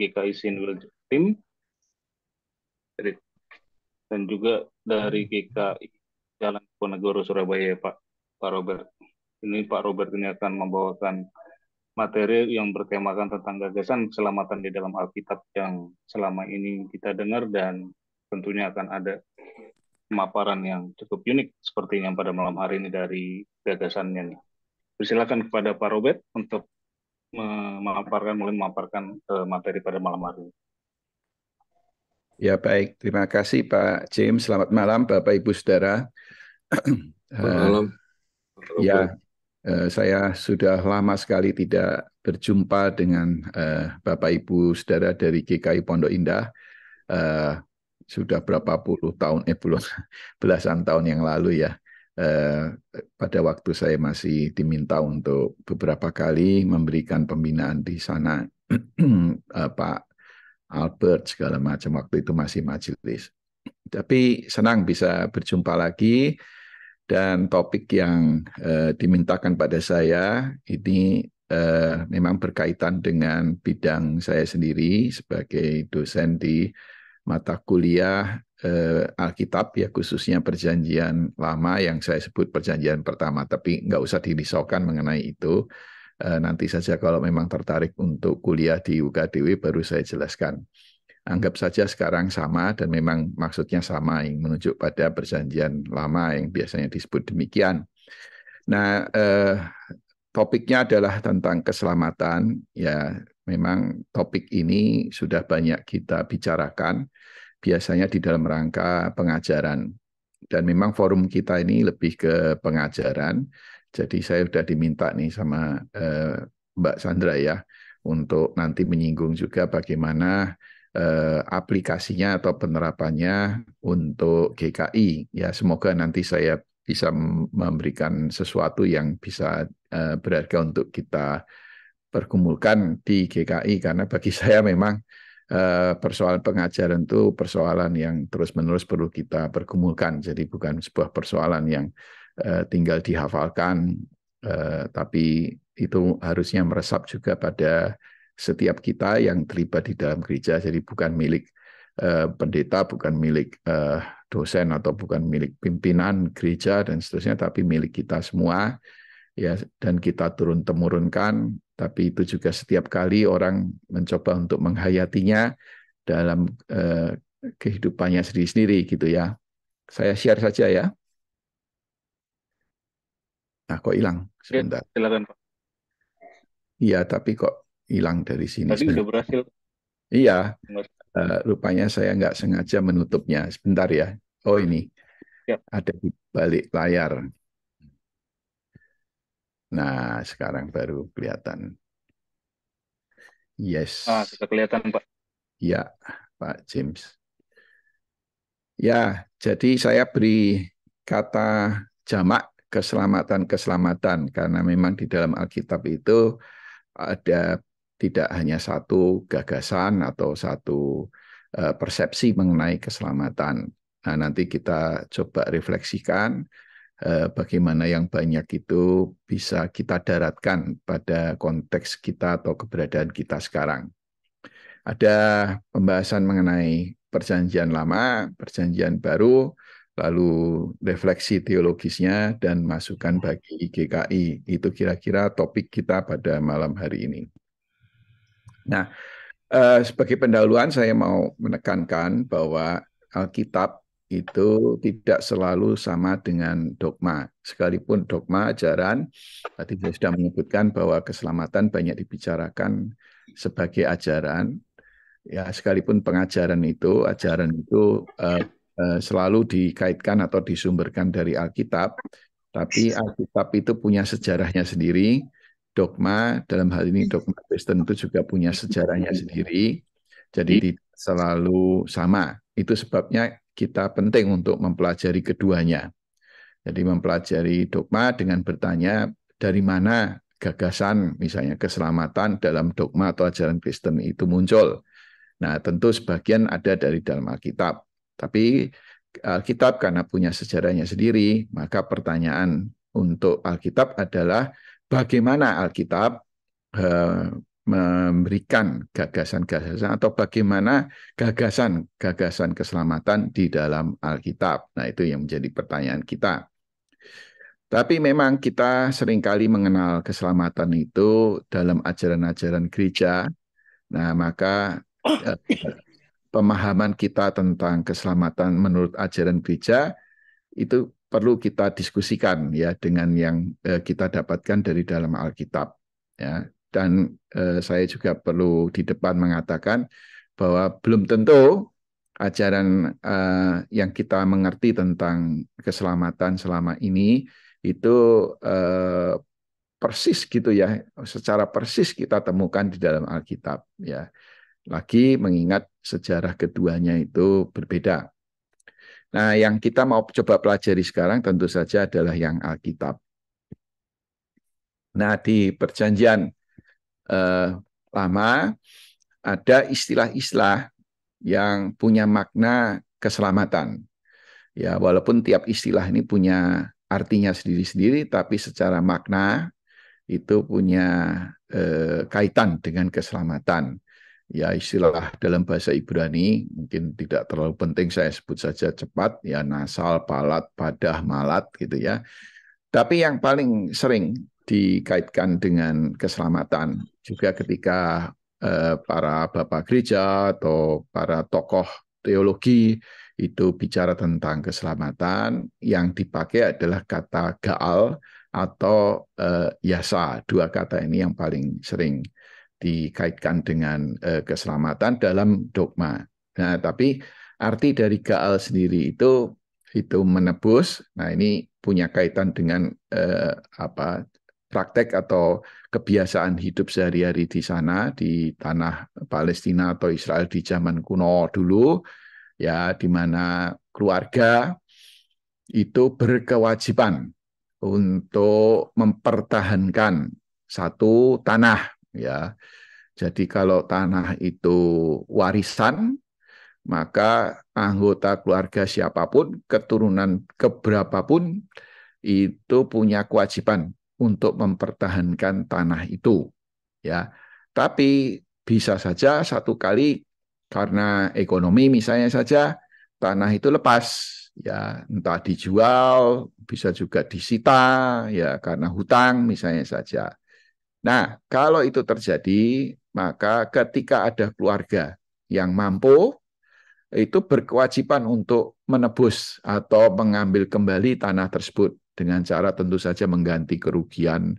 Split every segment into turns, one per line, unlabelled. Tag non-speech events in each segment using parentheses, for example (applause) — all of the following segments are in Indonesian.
GKI Sinwil Jatim dan juga dari GKI Jalan Ponegoro Surabaya Pak Pak Robert. Ini Pak Robert ini akan membawakan materi yang bertemakan tentang gagasan keselamatan di dalam Alkitab yang selama ini kita dengar dan tentunya akan ada pemaparan yang cukup unik seperti yang pada malam hari ini dari gagasannya nih. Persilakan kepada Pak Robert untuk memaparkan mulai memaparkan eh, materi pada malam hari
Ya baik, terima kasih Pak James. Selamat malam Bapak Ibu Saudara. Selamat malam. Uh, ya, uh, saya sudah lama sekali tidak berjumpa dengan uh, Bapak Ibu Saudara dari GKI Pondok Indah. Uh, sudah berapa puluh tahun, eh puluh belasan tahun yang lalu ya. Eh, pada waktu saya masih diminta untuk beberapa kali memberikan pembinaan di sana (clears throat) eh, Pak Albert segala macam waktu itu masih majelis. Tapi senang bisa berjumpa lagi dan topik yang eh, dimintakan pada saya ini eh, memang berkaitan dengan bidang saya sendiri sebagai dosen di mata kuliah eh, Alkitab ya khususnya perjanjian lama yang saya sebut perjanjian pertama tapi nggak usah dirisaukan mengenai itu eh, nanti saja kalau memang tertarik untuk kuliah di UKDW baru saya jelaskan anggap saja sekarang sama dan memang maksudnya sama yang menunjuk pada perjanjian lama yang biasanya disebut demikian nah eh, topiknya adalah tentang keselamatan ya memang topik ini sudah banyak kita bicarakan biasanya di dalam rangka pengajaran. Dan memang forum kita ini lebih ke pengajaran. Jadi saya sudah diminta nih sama eh, Mbak Sandra ya untuk nanti menyinggung juga bagaimana eh, aplikasinya atau penerapannya untuk GKI. Ya semoga nanti saya bisa memberikan sesuatu yang bisa eh, berharga untuk kita perkumpulkan di GKI karena bagi (laughs) saya memang Eh, persoalan pengajaran itu persoalan yang terus-menerus perlu kita pergumulkan. Jadi bukan sebuah persoalan yang eh, tinggal dihafalkan, eh, tapi itu harusnya meresap juga pada setiap kita yang terlibat di dalam gereja. Jadi bukan milik pendeta, bukan milik dosen atau bukan milik pimpinan gereja dan seterusnya, tapi milik kita semua ya dan kita turun temurunkan tapi itu juga setiap kali orang mencoba untuk menghayatinya dalam eh, kehidupannya sendiri-sendiri gitu ya. Saya share saja ya. Nah, kok hilang
sebentar. Ya, silakan, Pak.
Iya, tapi kok hilang dari sini. Tadi sudah berhasil. Iya. Uh, rupanya saya nggak sengaja menutupnya. Sebentar ya. Oh ini. Ya. Ada di balik layar. Nah, sekarang baru kelihatan. Yes. Ah,
sudah kelihatan, Pak.
Ya, Pak James. Ya, jadi saya beri kata jamak keselamatan-keselamatan karena memang di dalam Alkitab itu ada tidak hanya satu gagasan atau satu eh, persepsi mengenai keselamatan. Nah, nanti kita coba refleksikan Eh, bagaimana yang banyak itu bisa kita daratkan pada konteks kita atau keberadaan kita sekarang. Ada pembahasan mengenai perjanjian lama, perjanjian baru, lalu refleksi teologisnya dan masukan hmm. bagi GKI. Itu kira-kira topik kita pada malam hari ini. Nah, eh, sebagai pendahuluan saya mau menekankan bahwa Alkitab itu tidak selalu sama dengan dogma. Sekalipun dogma ajaran, tadi saya sudah menyebutkan bahwa keselamatan banyak dibicarakan sebagai ajaran. Ya, sekalipun pengajaran itu, ajaran itu uh, uh, selalu dikaitkan atau disumberkan dari Alkitab, tapi Alkitab itu punya sejarahnya sendiri. Dogma dalam hal ini dogma Kristen itu juga punya sejarahnya sendiri. Jadi tidak selalu sama. Itu sebabnya kita penting untuk mempelajari keduanya. Jadi mempelajari dogma dengan bertanya dari mana gagasan misalnya keselamatan dalam dogma atau ajaran Kristen itu muncul. Nah, tentu sebagian ada dari dalam Alkitab. Tapi eh, Alkitab karena punya sejarahnya sendiri, maka pertanyaan untuk Alkitab adalah bagaimana Alkitab eh, memberikan gagasan-gagasan atau bagaimana gagasan-gagasan keselamatan di dalam Alkitab. Nah, itu yang menjadi pertanyaan kita. Tapi memang kita seringkali mengenal keselamatan itu dalam ajaran-ajaran gereja. Nah, maka eh, pemahaman kita tentang keselamatan menurut ajaran gereja itu perlu kita diskusikan ya dengan yang eh, kita dapatkan dari dalam Alkitab ya dan eh, saya juga perlu di depan mengatakan bahwa belum tentu ajaran eh, yang kita mengerti tentang keselamatan selama ini itu eh, persis gitu ya, secara persis kita temukan di dalam Alkitab ya. Lagi mengingat sejarah keduanya itu berbeda. Nah, yang kita mau coba pelajari sekarang tentu saja adalah yang Alkitab. Nah, di perjanjian eh, lama ada istilah-istilah yang punya makna keselamatan. Ya, walaupun tiap istilah ini punya artinya sendiri-sendiri, tapi secara makna itu punya eh, kaitan dengan keselamatan. Ya, istilah dalam bahasa Ibrani mungkin tidak terlalu penting saya sebut saja cepat ya nasal, palat, padah, malat gitu ya. Tapi yang paling sering dikaitkan dengan keselamatan. Juga ketika eh, para bapak gereja atau para tokoh teologi itu bicara tentang keselamatan, yang dipakai adalah kata gaal atau eh, yasa. Dua kata ini yang paling sering dikaitkan dengan eh, keselamatan dalam dogma. Nah, tapi arti dari gaal sendiri itu itu menebus. Nah, ini punya kaitan dengan eh, apa praktek atau kebiasaan hidup sehari-hari di sana di tanah Palestina atau Israel di zaman kuno dulu ya di mana keluarga itu berkewajiban untuk mempertahankan satu tanah ya. Jadi kalau tanah itu warisan maka anggota keluarga siapapun, keturunan keberapapun itu punya kewajiban untuk mempertahankan tanah itu ya tapi bisa saja satu kali karena ekonomi misalnya saja tanah itu lepas ya entah dijual bisa juga disita ya karena hutang misalnya saja nah kalau itu terjadi maka ketika ada keluarga yang mampu itu berkewajiban untuk menebus atau mengambil kembali tanah tersebut dengan cara tentu saja mengganti kerugian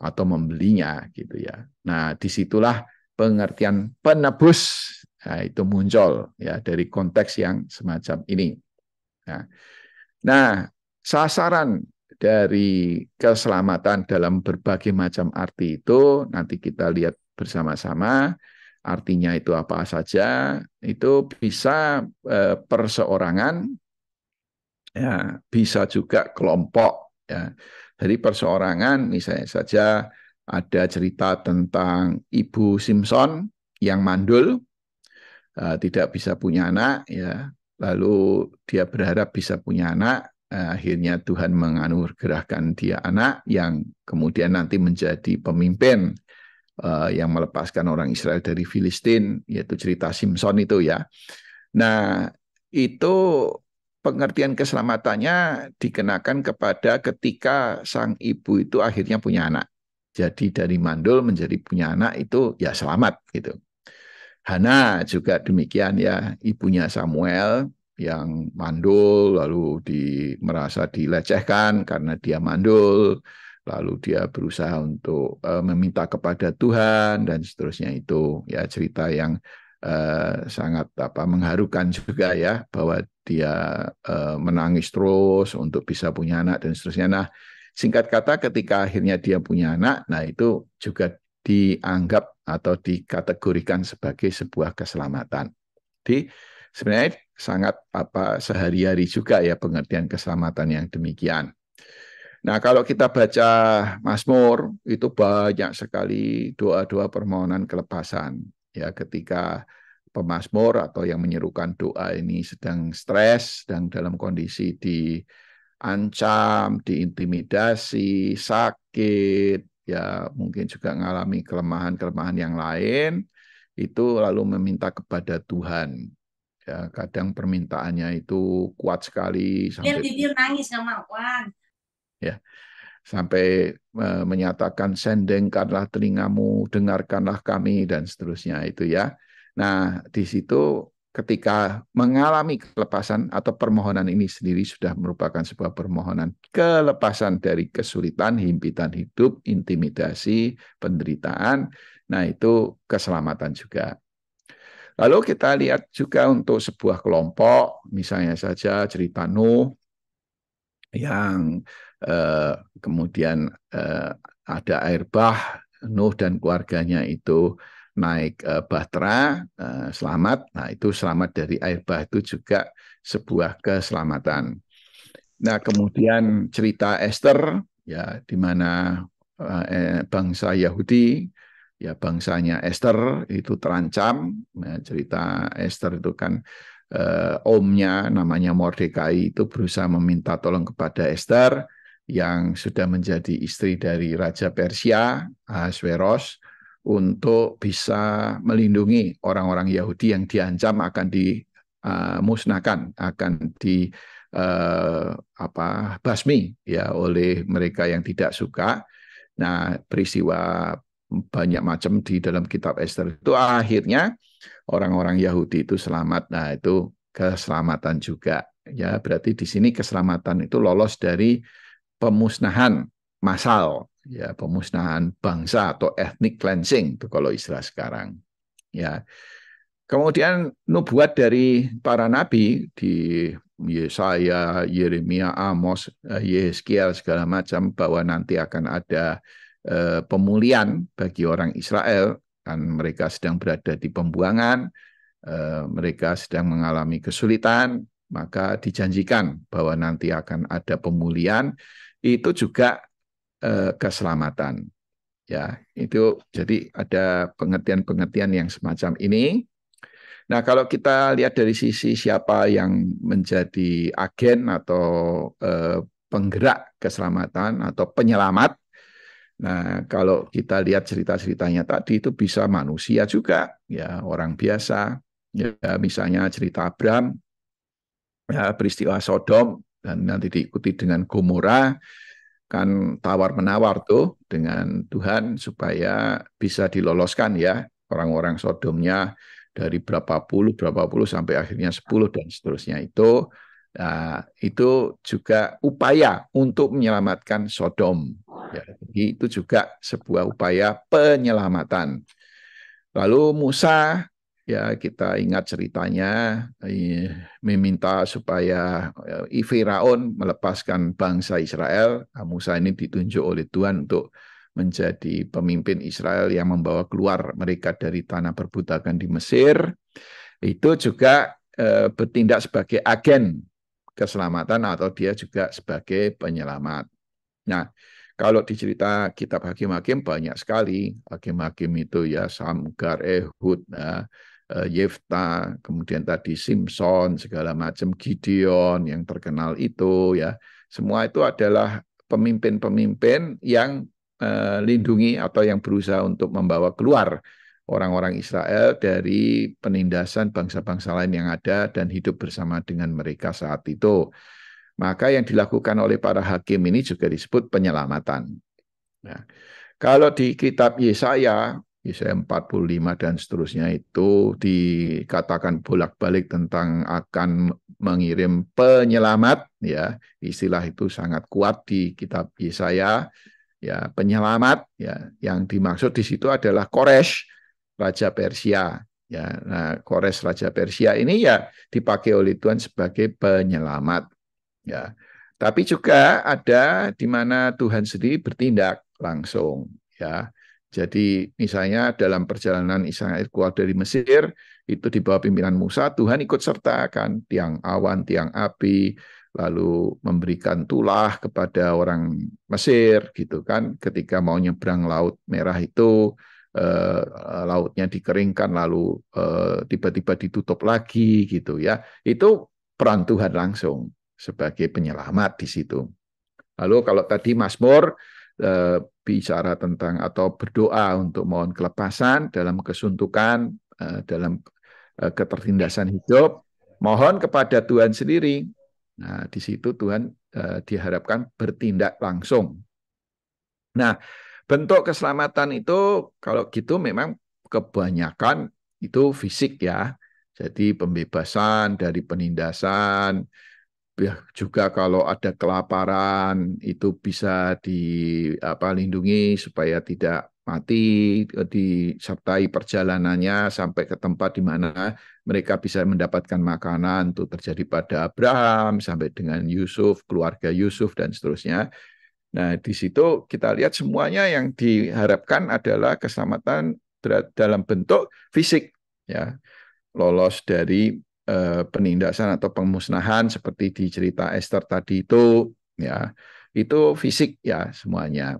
atau membelinya gitu ya. Nah, disitulah pengertian penebus nah, itu muncul ya dari konteks yang semacam ini. Nah, nah sasaran dari keselamatan dalam berbagai macam arti itu nanti kita lihat bersama-sama artinya itu apa saja itu bisa eh, perseorangan ya bisa juga kelompok ya dari perseorangan misalnya saja ada cerita tentang ibu Simpson yang mandul uh, tidak bisa punya anak ya lalu dia berharap bisa punya anak uh, akhirnya Tuhan menganugerahkan dia anak yang kemudian nanti menjadi pemimpin uh, yang melepaskan orang Israel dari Filistin yaitu cerita Simpson itu ya nah itu pengertian keselamatannya dikenakan kepada ketika sang ibu itu akhirnya punya anak. Jadi dari mandul menjadi punya anak itu ya selamat gitu. Hana juga demikian ya, ibunya Samuel yang mandul lalu di merasa dilecehkan karena dia mandul, lalu dia berusaha untuk uh, meminta kepada Tuhan dan seterusnya itu ya cerita yang uh, sangat apa mengharukan juga ya bahwa dia eh, menangis terus untuk bisa punya anak dan seterusnya. Nah, singkat kata ketika akhirnya dia punya anak, nah itu juga dianggap atau dikategorikan sebagai sebuah keselamatan. Jadi sebenarnya sangat apa sehari-hari juga ya pengertian keselamatan yang demikian. Nah, kalau kita baca Mazmur itu banyak sekali doa-doa permohonan kelepasan ya ketika pemasmur atau yang menyerukan doa ini sedang stres, sedang dalam kondisi diancam, diintimidasi, sakit, ya mungkin juga mengalami kelemahan-kelemahan yang lain, itu lalu meminta kepada Tuhan. Ya, kadang permintaannya itu kuat sekali sampai tidur nangis nggak mau. Ya sampai e, menyatakan sendengkanlah telingamu, dengarkanlah kami dan seterusnya itu ya. Nah, di situ ketika mengalami kelepasan atau permohonan ini sendiri sudah merupakan sebuah permohonan kelepasan dari kesulitan, himpitan hidup, intimidasi, penderitaan. Nah, itu keselamatan juga. Lalu kita lihat juga untuk sebuah kelompok, misalnya saja cerita Nuh yang eh, kemudian eh, ada air bah, Nuh dan keluarganya itu naik uh, bahtera uh, selamat. Nah, itu selamat dari air bah itu juga sebuah keselamatan. Nah, kemudian cerita Esther ya di mana uh, eh, bangsa Yahudi ya bangsanya Esther itu terancam. Nah, cerita Esther itu kan uh, omnya namanya Mordekai itu berusaha meminta tolong kepada Esther yang sudah menjadi istri dari Raja Persia Ahasveros untuk bisa melindungi orang-orang Yahudi yang diancam akan dimusnahkan, ah, akan di eh, apa basmi ya oleh mereka yang tidak suka. Nah, peristiwa banyak macam di dalam kitab Esther itu akhirnya orang-orang Yahudi itu selamat. Nah, itu keselamatan juga. Ya, berarti di sini keselamatan itu lolos dari pemusnahan massal ya pemusnahan bangsa atau ethnic cleansing itu kalau istilah sekarang. Ya. Kemudian nubuat dari para nabi di Yesaya, Yeremia, Amos, eh, Yeskiel segala macam bahwa nanti akan ada eh, pemulihan bagi orang Israel kan mereka sedang berada di pembuangan, eh, mereka sedang mengalami kesulitan, maka dijanjikan bahwa nanti akan ada pemulihan. Itu juga Eh, keselamatan. Ya, itu jadi ada pengertian-pengertian yang semacam ini. Nah, kalau kita lihat dari sisi siapa yang menjadi agen atau eh, penggerak keselamatan atau penyelamat, nah kalau kita lihat cerita-ceritanya tadi itu bisa manusia juga, ya orang biasa, ya misalnya cerita Abraham, ya, peristiwa Sodom dan nanti diikuti dengan Gomora, kan tawar menawar tuh dengan Tuhan supaya bisa diloloskan ya orang-orang Sodomnya dari berapa puluh berapa puluh sampai akhirnya sepuluh dan seterusnya itu uh, itu juga upaya untuk menyelamatkan Sodom. Ya, jadi itu juga sebuah upaya penyelamatan. Lalu Musa ya kita ingat ceritanya meminta supaya Firaun eh, melepaskan bangsa Israel. Nah, Musa ini ditunjuk oleh Tuhan untuk menjadi pemimpin Israel yang membawa keluar mereka dari tanah perbudakan di Mesir. Itu juga eh, bertindak sebagai agen keselamatan atau dia juga sebagai penyelamat. Nah, kalau di cerita kitab hakim-hakim banyak sekali hakim-hakim itu ya Samgar, Ehud, nah, Eh, Yefta, kemudian tadi Simpson, segala macam Gideon yang terkenal itu ya. Semua itu adalah pemimpin-pemimpin yang eh, lindungi atau yang berusaha untuk membawa keluar orang-orang Israel dari penindasan bangsa-bangsa lain yang ada dan hidup bersama dengan mereka saat itu. Maka yang dilakukan oleh para hakim ini juga disebut penyelamatan. Nah, kalau di kitab Yesaya Yesaya 45 dan seterusnya itu dikatakan bolak-balik tentang akan mengirim penyelamat ya istilah itu sangat kuat di kitab Yesaya ya penyelamat ya yang dimaksud di situ adalah Koresh raja Persia ya nah Koresh raja Persia ini ya dipakai oleh Tuhan sebagai penyelamat ya tapi juga ada di mana Tuhan sendiri bertindak langsung ya jadi misalnya dalam perjalanan Israel keluar dari Mesir, itu di bawah pimpinan Musa, Tuhan ikut serta kan tiang awan, tiang api, lalu memberikan tulah kepada orang Mesir gitu kan ketika mau nyebrang laut merah itu eh, lautnya dikeringkan lalu tiba eh, tiba-tiba ditutup lagi gitu ya. Itu peran Tuhan langsung sebagai penyelamat di situ. Lalu kalau tadi Mazmur eh, bicara tentang atau berdoa untuk mohon kelepasan dalam kesuntukan, eh, dalam eh, ketertindasan hidup, mohon kepada Tuhan sendiri. Nah, di situ Tuhan eh, diharapkan bertindak langsung. Nah, bentuk keselamatan itu kalau gitu memang kebanyakan itu fisik ya. Jadi pembebasan dari penindasan, ya juga kalau ada kelaparan itu bisa di apa lindungi supaya tidak mati e, disertai perjalanannya sampai ke tempat di mana mereka bisa mendapatkan makanan itu terjadi pada Abraham sampai dengan Yusuf keluarga Yusuf dan seterusnya nah di situ kita lihat semuanya yang diharapkan adalah keselamatan dalam bentuk fisik ya lolos dari Eh, penindasan atau pemusnahan seperti di cerita Esther tadi itu ya itu fisik ya semuanya.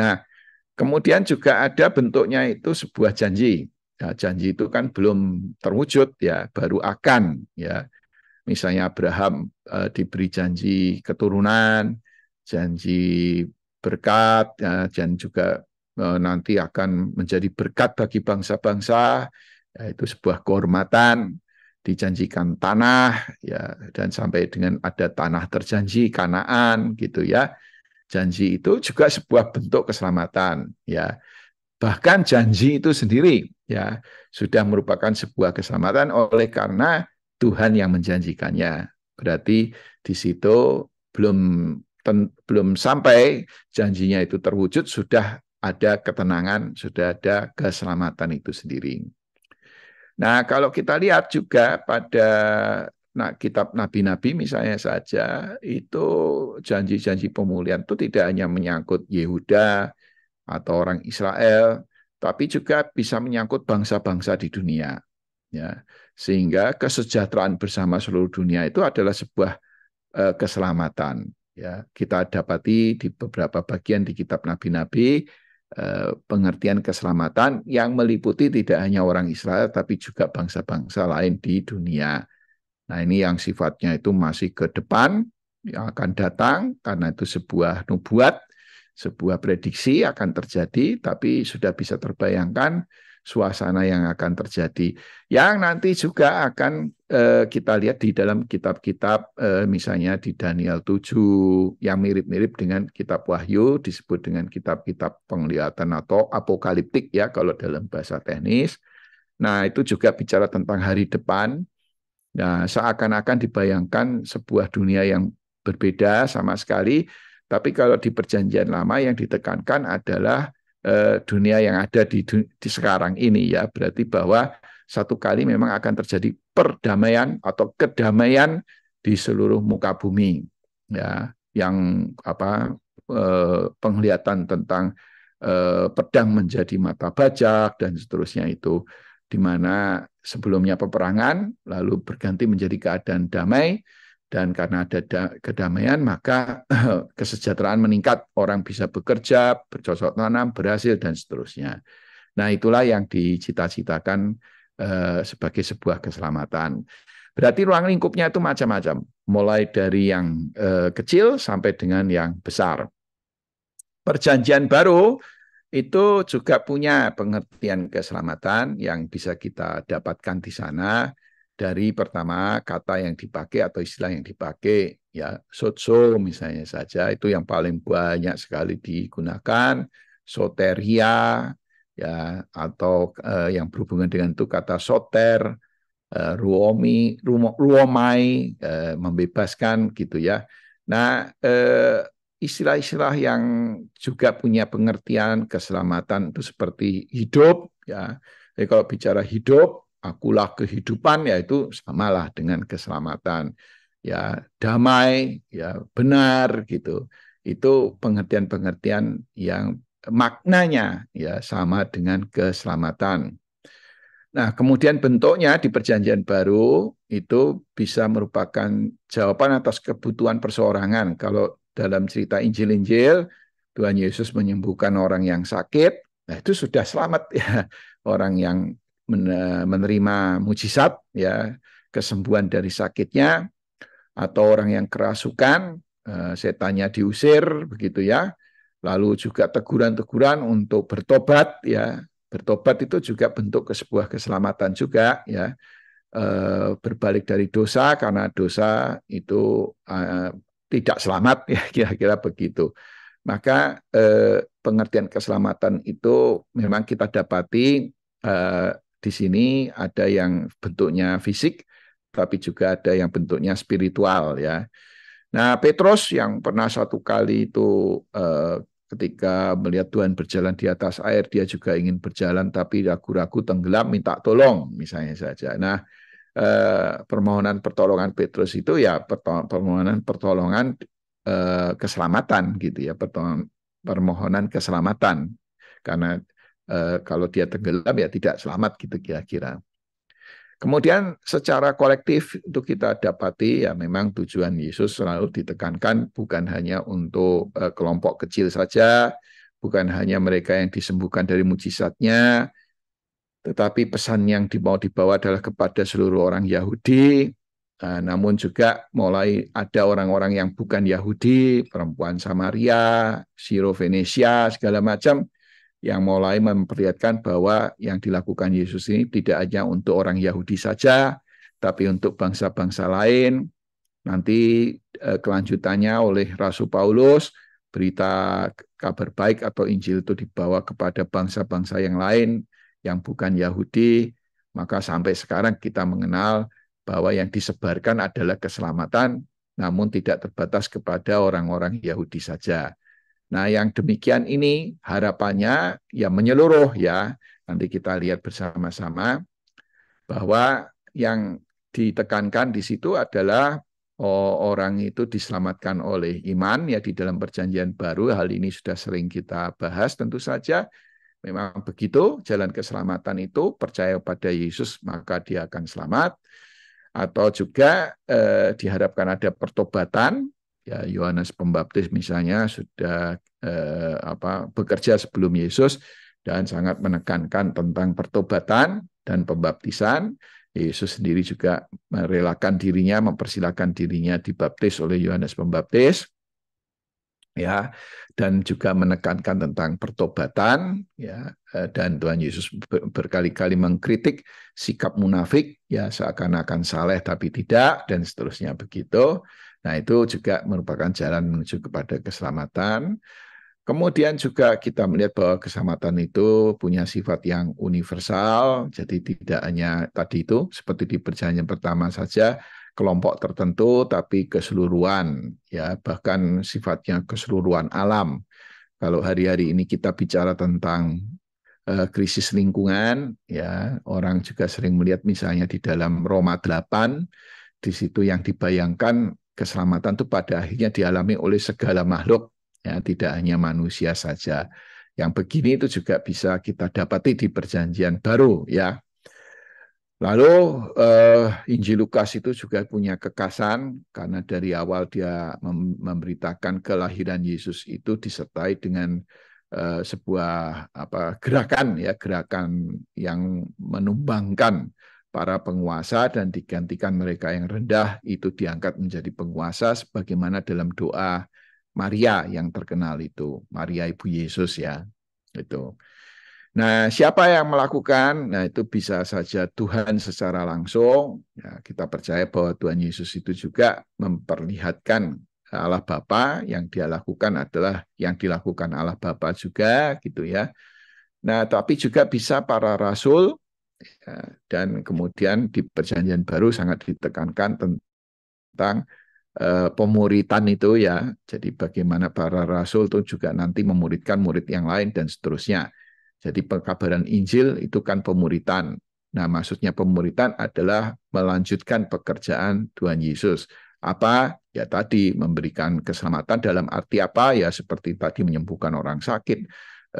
Nah kemudian juga ada bentuknya itu sebuah janji. Ya, janji itu kan belum terwujud ya baru akan ya misalnya Abraham eh, diberi janji keturunan, janji berkat, ya, dan juga eh, nanti akan menjadi berkat bagi bangsa-bangsa. Ya, itu sebuah kehormatan dijanjikan tanah ya dan sampai dengan ada tanah terjanji Kanaan gitu ya. Janji itu juga sebuah bentuk keselamatan ya. Bahkan janji itu sendiri ya sudah merupakan sebuah keselamatan oleh karena Tuhan yang menjanjikannya. Berarti di situ belum ten, belum sampai janjinya itu terwujud sudah ada ketenangan, sudah ada keselamatan itu sendiri. Nah, kalau kita lihat juga pada nah, kitab nabi-nabi misalnya saja, itu janji-janji pemulihan itu tidak hanya menyangkut Yehuda atau orang Israel, tapi juga bisa menyangkut bangsa-bangsa di dunia. Ya, sehingga kesejahteraan bersama seluruh dunia itu adalah sebuah uh, keselamatan. Ya, kita dapati di beberapa bagian di kitab nabi-nabi Eh, pengertian keselamatan yang meliputi tidak hanya orang Israel tapi juga bangsa-bangsa lain di dunia. Nah, ini yang sifatnya itu masih ke depan yang akan datang karena itu sebuah nubuat, sebuah prediksi akan terjadi tapi sudah bisa terbayangkan suasana yang akan terjadi yang nanti juga akan eh, kita lihat di dalam kitab-kitab eh, misalnya di Daniel 7 yang mirip-mirip dengan kitab Wahyu disebut dengan kitab-kitab penglihatan atau apokaliptik ya kalau dalam bahasa teknis. Nah, itu juga bicara tentang hari depan. Nah, seakan-akan dibayangkan sebuah dunia yang berbeda sama sekali, tapi kalau di perjanjian lama yang ditekankan adalah Eh, dunia yang ada di, di sekarang ini ya berarti bahwa satu kali memang akan terjadi perdamaian atau kedamaian di seluruh muka bumi ya yang apa eh, penglihatan tentang eh, pedang menjadi mata bajak dan seterusnya itu di mana sebelumnya peperangan lalu berganti menjadi keadaan damai dan karena ada kedamaian, maka (clears throat) kesejahteraan meningkat, orang bisa bekerja, bercocok tanam, berhasil, dan seterusnya. Nah, itulah yang dicita-citakan eh, sebagai sebuah keselamatan. Berarti ruang lingkupnya itu macam-macam, mulai dari yang eh, kecil sampai dengan yang besar. Perjanjian baru itu juga punya pengertian keselamatan yang bisa kita dapatkan di sana dari pertama kata yang dipakai atau istilah yang dipakai ya soto misalnya saja itu yang paling banyak sekali digunakan soteria ya atau eh, yang berhubungan dengan itu kata soter eh, ruomi rumo, ruomai eh, membebaskan gitu ya nah eh, istilah-istilah yang juga punya pengertian keselamatan itu seperti hidup ya jadi kalau bicara hidup akulah kehidupan yaitu samalah dengan keselamatan ya damai ya benar gitu itu pengertian-pengertian yang maknanya ya sama dengan keselamatan nah kemudian bentuknya di perjanjian baru itu bisa merupakan jawaban atas kebutuhan perseorangan kalau dalam cerita Injil-Injil Tuhan Yesus menyembuhkan orang yang sakit nah itu sudah selamat (laughs) ya orang yang menerima mujizat ya kesembuhan dari sakitnya atau orang yang kerasukan eh, setannya diusir begitu ya lalu juga teguran-teguran untuk bertobat ya bertobat itu juga bentuk ke sebuah keselamatan juga ya eh, berbalik dari dosa karena dosa itu eh, tidak selamat (laughs) ya kira-kira begitu maka pengertian keselamatan itu memang kita dapati di sini ada yang bentuknya fisik, tapi juga ada yang bentuknya spiritual ya. Nah, Petrus yang pernah satu kali itu eh, ketika melihat Tuhan berjalan di atas air, dia juga ingin berjalan tapi ragu-ragu tenggelam minta tolong misalnya saja. Nah, eh, permohonan pertolongan Petrus itu ya permohonan pertolongan eh, keselamatan gitu ya, permohonan keselamatan karena Eh, kalau dia tenggelam ya tidak selamat gitu kira-kira. Kemudian secara kolektif itu kita dapati ya memang tujuan Yesus selalu ditekankan bukan hanya untuk eh, kelompok kecil saja, bukan hanya mereka yang disembuhkan dari mujizatnya, tetapi pesan yang mau dibawa adalah kepada seluruh orang Yahudi. Nah, namun juga mulai ada orang-orang yang bukan Yahudi, perempuan Samaria, Siro Venesia, segala macam yang mulai memperlihatkan bahwa yang dilakukan Yesus ini tidak hanya untuk orang Yahudi saja, tapi untuk bangsa-bangsa lain. Nanti e, kelanjutannya oleh Rasul Paulus, berita kabar baik atau Injil itu dibawa kepada bangsa-bangsa yang lain yang bukan Yahudi, maka sampai sekarang kita mengenal bahwa yang disebarkan adalah keselamatan, namun tidak terbatas kepada orang-orang Yahudi saja. Nah, yang demikian ini harapannya ya menyeluruh ya. Nanti kita lihat bersama-sama bahwa yang ditekankan di situ adalah oh, orang itu diselamatkan oleh iman ya di dalam perjanjian baru. Hal ini sudah sering kita bahas tentu saja. Memang begitu, jalan keselamatan itu percaya pada Yesus maka dia akan selamat. Atau juga eh, diharapkan ada pertobatan ya Yohanes Pembaptis misalnya sudah eh, apa bekerja sebelum Yesus dan sangat menekankan tentang pertobatan dan pembaptisan. Yesus sendiri juga merelakan dirinya, mempersilahkan dirinya dibaptis oleh Yohanes Pembaptis. Ya, dan juga menekankan tentang pertobatan ya eh, dan Tuhan Yesus berkali-kali mengkritik sikap munafik ya seakan-akan saleh tapi tidak dan seterusnya begitu. Nah, itu juga merupakan jalan menuju kepada keselamatan. Kemudian juga kita melihat bahwa keselamatan itu punya sifat yang universal, jadi tidak hanya tadi itu seperti di perjanjian pertama saja kelompok tertentu, tapi keseluruhan, ya bahkan sifatnya keseluruhan alam. Kalau hari-hari ini kita bicara tentang eh, krisis lingkungan, ya orang juga sering melihat misalnya di dalam Roma 8, di situ yang dibayangkan keselamatan itu pada akhirnya dialami oleh segala makhluk, ya, tidak hanya manusia saja. Yang begini itu juga bisa kita dapati di perjanjian baru, ya. Lalu eh, Injil Lukas itu juga punya kekasan karena dari awal dia memberitakan kelahiran Yesus itu disertai dengan eh, sebuah apa gerakan ya gerakan yang menumbangkan para penguasa dan digantikan mereka yang rendah itu diangkat menjadi penguasa sebagaimana dalam doa Maria yang terkenal itu, Maria ibu Yesus ya. Itu. Nah, siapa yang melakukan? Nah, itu bisa saja Tuhan secara langsung. Ya, kita percaya bahwa Tuhan Yesus itu juga memperlihatkan Allah Bapa yang dia lakukan adalah yang dilakukan Allah Bapa juga gitu ya. Nah, tapi juga bisa para rasul Ya, dan kemudian di perjanjian baru sangat ditekankan tentang uh, pemuritan itu ya. Jadi bagaimana para rasul itu juga nanti memuridkan murid yang lain dan seterusnya. Jadi pekabaran Injil itu kan pemuritan. Nah, maksudnya pemuritan adalah melanjutkan pekerjaan Tuhan Yesus. Apa? Ya tadi memberikan keselamatan dalam arti apa? Ya seperti tadi menyembuhkan orang sakit,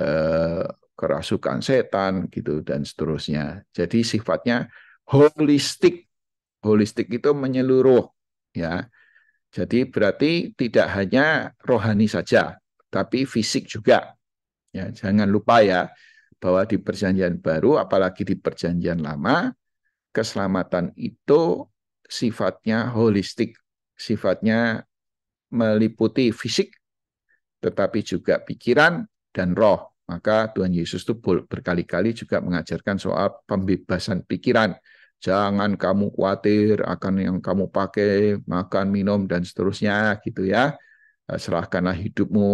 eh, kerasukan setan gitu dan seterusnya. Jadi sifatnya holistik. Holistik itu menyeluruh ya. Jadi berarti tidak hanya rohani saja, tapi fisik juga. Ya, jangan lupa ya bahwa di perjanjian baru apalagi di perjanjian lama keselamatan itu sifatnya holistik, sifatnya meliputi fisik tetapi juga pikiran dan roh maka Tuhan Yesus itu berkali-kali juga mengajarkan soal pembebasan pikiran. Jangan kamu khawatir akan yang kamu pakai, makan, minum, dan seterusnya gitu ya. Eh, serahkanlah hidupmu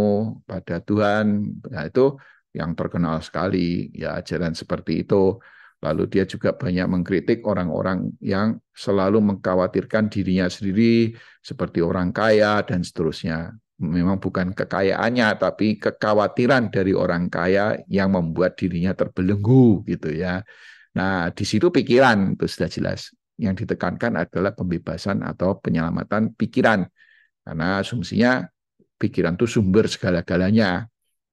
pada Tuhan. Nah, itu yang terkenal sekali ya ajaran seperti itu. Lalu dia juga banyak mengkritik orang-orang yang selalu mengkhawatirkan dirinya sendiri seperti orang kaya dan seterusnya memang bukan kekayaannya tapi kekhawatiran dari orang kaya yang membuat dirinya terbelenggu gitu ya. Nah, di situ pikiran itu sudah jelas. Yang ditekankan adalah pembebasan atau penyelamatan pikiran. Karena asumsinya pikiran itu sumber segala-galanya.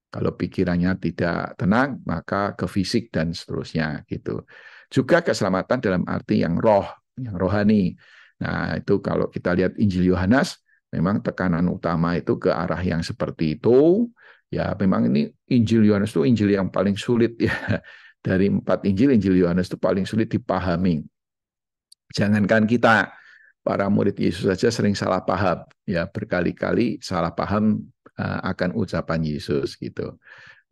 Kalau pikirannya tidak tenang, maka ke fisik dan seterusnya gitu. Juga keselamatan dalam arti yang roh, yang rohani. Nah, itu kalau kita lihat Injil Yohanes, memang tekanan utama itu ke arah yang seperti itu. Ya, memang ini Injil Yohanes itu Injil yang paling sulit ya. (laughs) Dari empat Injil, Injil Yohanes itu paling sulit dipahami. Jangankan kita, para murid Yesus saja sering salah paham. Ya, berkali-kali salah paham eh, akan ucapan Yesus gitu.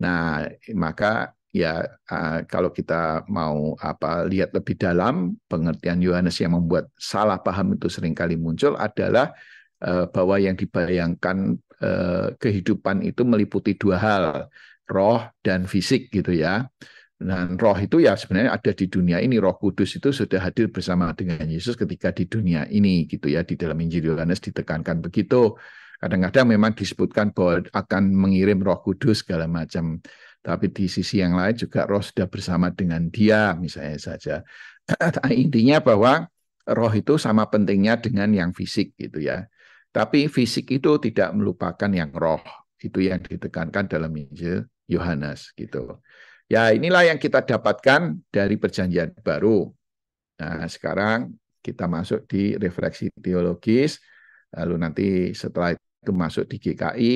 Nah, maka ya eh, kalau kita mau apa lihat lebih dalam pengertian Yohanes yang membuat salah paham itu seringkali muncul adalah Eh, bahwa yang dibayangkan eh, kehidupan itu meliputi dua hal, roh dan fisik gitu ya. Dan nah, roh itu ya sebenarnya ada di dunia ini. Roh Kudus itu sudah hadir bersama dengan Yesus ketika di dunia ini gitu ya. Di dalam Injil Yohanes ditekankan begitu. Kadang-kadang memang disebutkan bahwa akan mengirim Roh Kudus segala macam. Tapi di sisi yang lain juga roh sudah bersama dengan dia misalnya saja. (clears throat) Intinya bahwa roh itu sama pentingnya dengan yang fisik gitu ya. Tapi fisik itu tidak melupakan yang roh. Itu yang ditekankan dalam Injil Yohanes gitu. Ya inilah yang kita dapatkan dari perjanjian baru. Nah sekarang kita masuk di refleksi teologis. Lalu nanti setelah itu masuk di GKI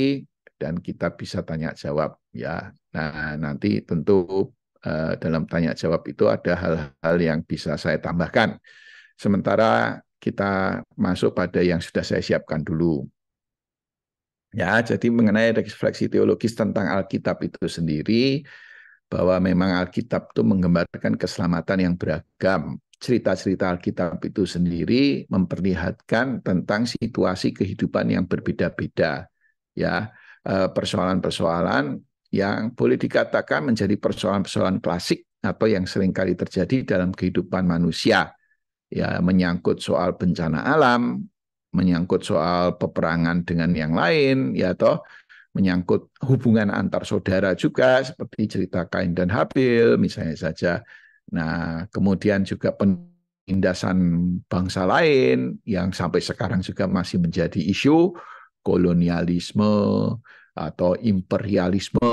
dan kita bisa tanya jawab ya. Nah nanti tentu eh, dalam tanya jawab itu ada hal-hal yang bisa saya tambahkan. Sementara kita masuk pada yang sudah saya siapkan dulu. Ya, jadi mengenai refleksi teologis tentang Alkitab itu sendiri, bahwa memang Alkitab itu menggambarkan keselamatan yang beragam. Cerita-cerita Alkitab itu sendiri memperlihatkan tentang situasi kehidupan yang berbeda-beda. Ya, e, persoalan-persoalan yang boleh dikatakan menjadi persoalan-persoalan klasik atau yang seringkali terjadi dalam kehidupan manusia ya menyangkut soal bencana alam, menyangkut soal peperangan dengan yang lain, ya toh menyangkut hubungan antar saudara juga seperti cerita Kain dan Habil misalnya saja. Nah, kemudian juga penindasan bangsa lain yang sampai sekarang juga masih menjadi isu kolonialisme atau imperialisme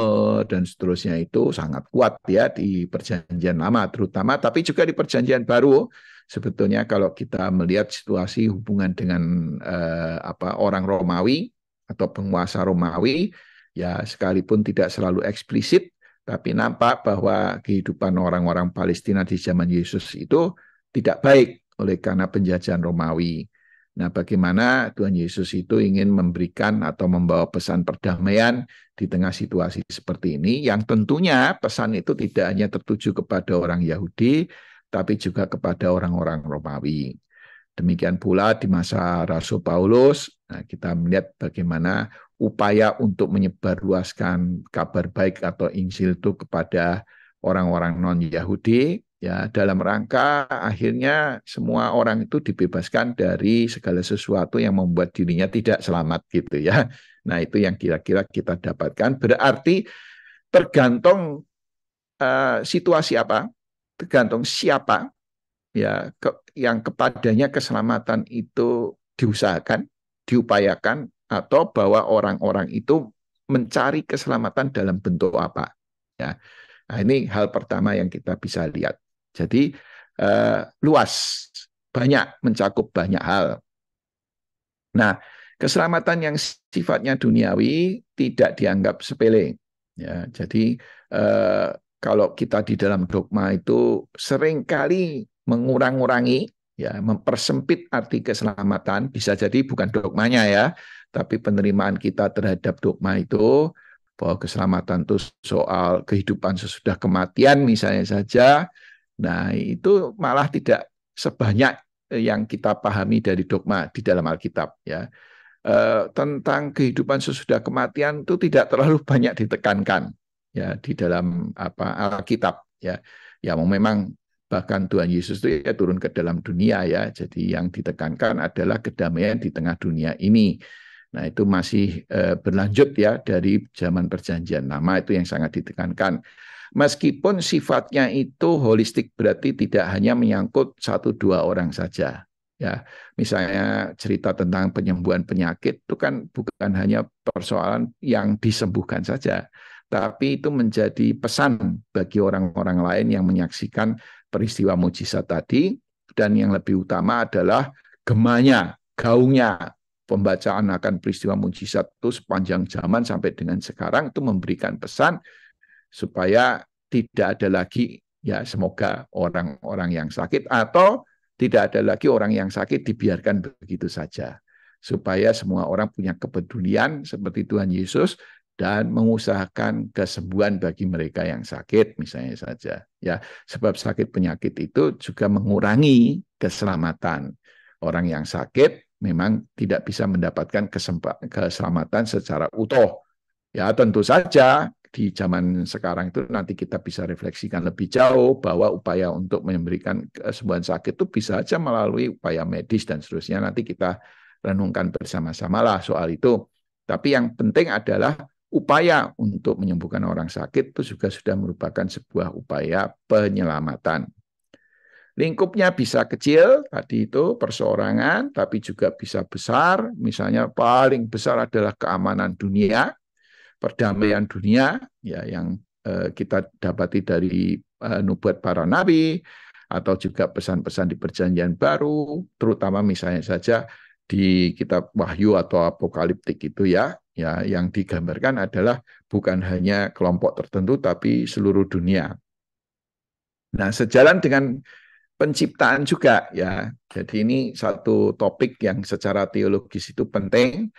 dan seterusnya itu sangat kuat ya di perjanjian lama terutama tapi juga di perjanjian baru sebetulnya kalau kita melihat situasi hubungan dengan eh, apa orang Romawi atau penguasa Romawi ya sekalipun tidak selalu eksplisit tapi nampak bahwa kehidupan orang-orang Palestina di zaman Yesus itu tidak baik oleh karena penjajahan Romawi. Nah, bagaimana Tuhan Yesus itu ingin memberikan atau membawa pesan perdamaian di tengah situasi seperti ini yang tentunya pesan itu tidak hanya tertuju kepada orang Yahudi tapi juga kepada orang-orang Romawi. Demikian pula di masa Rasul Paulus, nah, kita melihat bagaimana upaya untuk menyebarluaskan kabar baik atau Injil itu kepada orang-orang non-Yahudi ya dalam rangka akhirnya semua orang itu dibebaskan dari segala sesuatu yang membuat dirinya tidak selamat gitu ya. Nah, itu yang kira-kira kita dapatkan berarti tergantung uh, situasi apa tergantung siapa ya ke, yang kepadanya keselamatan itu diusahakan, diupayakan atau bahwa orang-orang itu mencari keselamatan dalam bentuk apa. Ya. Nah, ini hal pertama yang kita bisa lihat. Jadi eh, luas, banyak mencakup banyak hal. Nah, keselamatan yang sifatnya duniawi tidak dianggap sepele. Ya, jadi eh, kalau kita di dalam dogma itu seringkali mengurang-urangi ya mempersempit arti keselamatan bisa jadi bukan dogmanya ya tapi penerimaan kita terhadap dogma itu bahwa keselamatan itu soal kehidupan sesudah kematian misalnya saja nah itu malah tidak sebanyak yang kita pahami dari dogma di dalam Alkitab ya eh, tentang kehidupan sesudah kematian itu tidak terlalu (laughs) banyak ditekankan ya di dalam apa Alkitab ya ya memang bahkan Tuhan Yesus itu ya turun ke dalam dunia ya jadi yang ditekankan adalah kedamaian di tengah dunia ini nah itu masih eh, berlanjut ya dari zaman perjanjian lama itu yang sangat ditekankan meskipun sifatnya itu holistik berarti tidak hanya menyangkut satu dua orang saja ya misalnya cerita tentang penyembuhan penyakit itu kan bukan hanya persoalan yang disembuhkan saja tapi itu menjadi pesan bagi orang-orang lain yang menyaksikan peristiwa mujizat tadi dan yang lebih utama adalah gemanya, gaungnya pembacaan akan peristiwa mujizat itu sepanjang zaman sampai dengan sekarang itu memberikan pesan supaya tidak ada lagi ya semoga orang-orang yang sakit atau tidak ada lagi orang yang sakit dibiarkan begitu saja supaya semua orang punya kepedulian seperti Tuhan Yesus dan mengusahakan kesembuhan bagi mereka yang sakit misalnya saja ya sebab sakit penyakit itu juga mengurangi keselamatan orang yang sakit memang tidak bisa mendapatkan keselamatan secara utuh ya tentu saja di zaman sekarang itu nanti kita bisa refleksikan lebih jauh bahwa upaya untuk memberikan kesembuhan sakit itu bisa saja melalui upaya medis dan seterusnya nanti kita renungkan bersama sama lah soal itu tapi yang penting adalah upaya untuk menyembuhkan orang sakit itu juga sudah merupakan sebuah upaya penyelamatan. Lingkupnya bisa kecil, tadi itu perseorangan, tapi juga bisa besar. Misalnya paling besar adalah keamanan dunia, perdamaian dunia, ya yang eh, kita dapati dari eh, nubuat para nabi, atau juga pesan-pesan di perjanjian baru, terutama misalnya saja di kitab Wahyu atau Apokaliptik itu ya, ya yang digambarkan adalah bukan hanya kelompok tertentu tapi seluruh dunia. Nah, sejalan dengan penciptaan juga ya. Jadi ini satu topik yang secara teologis itu penting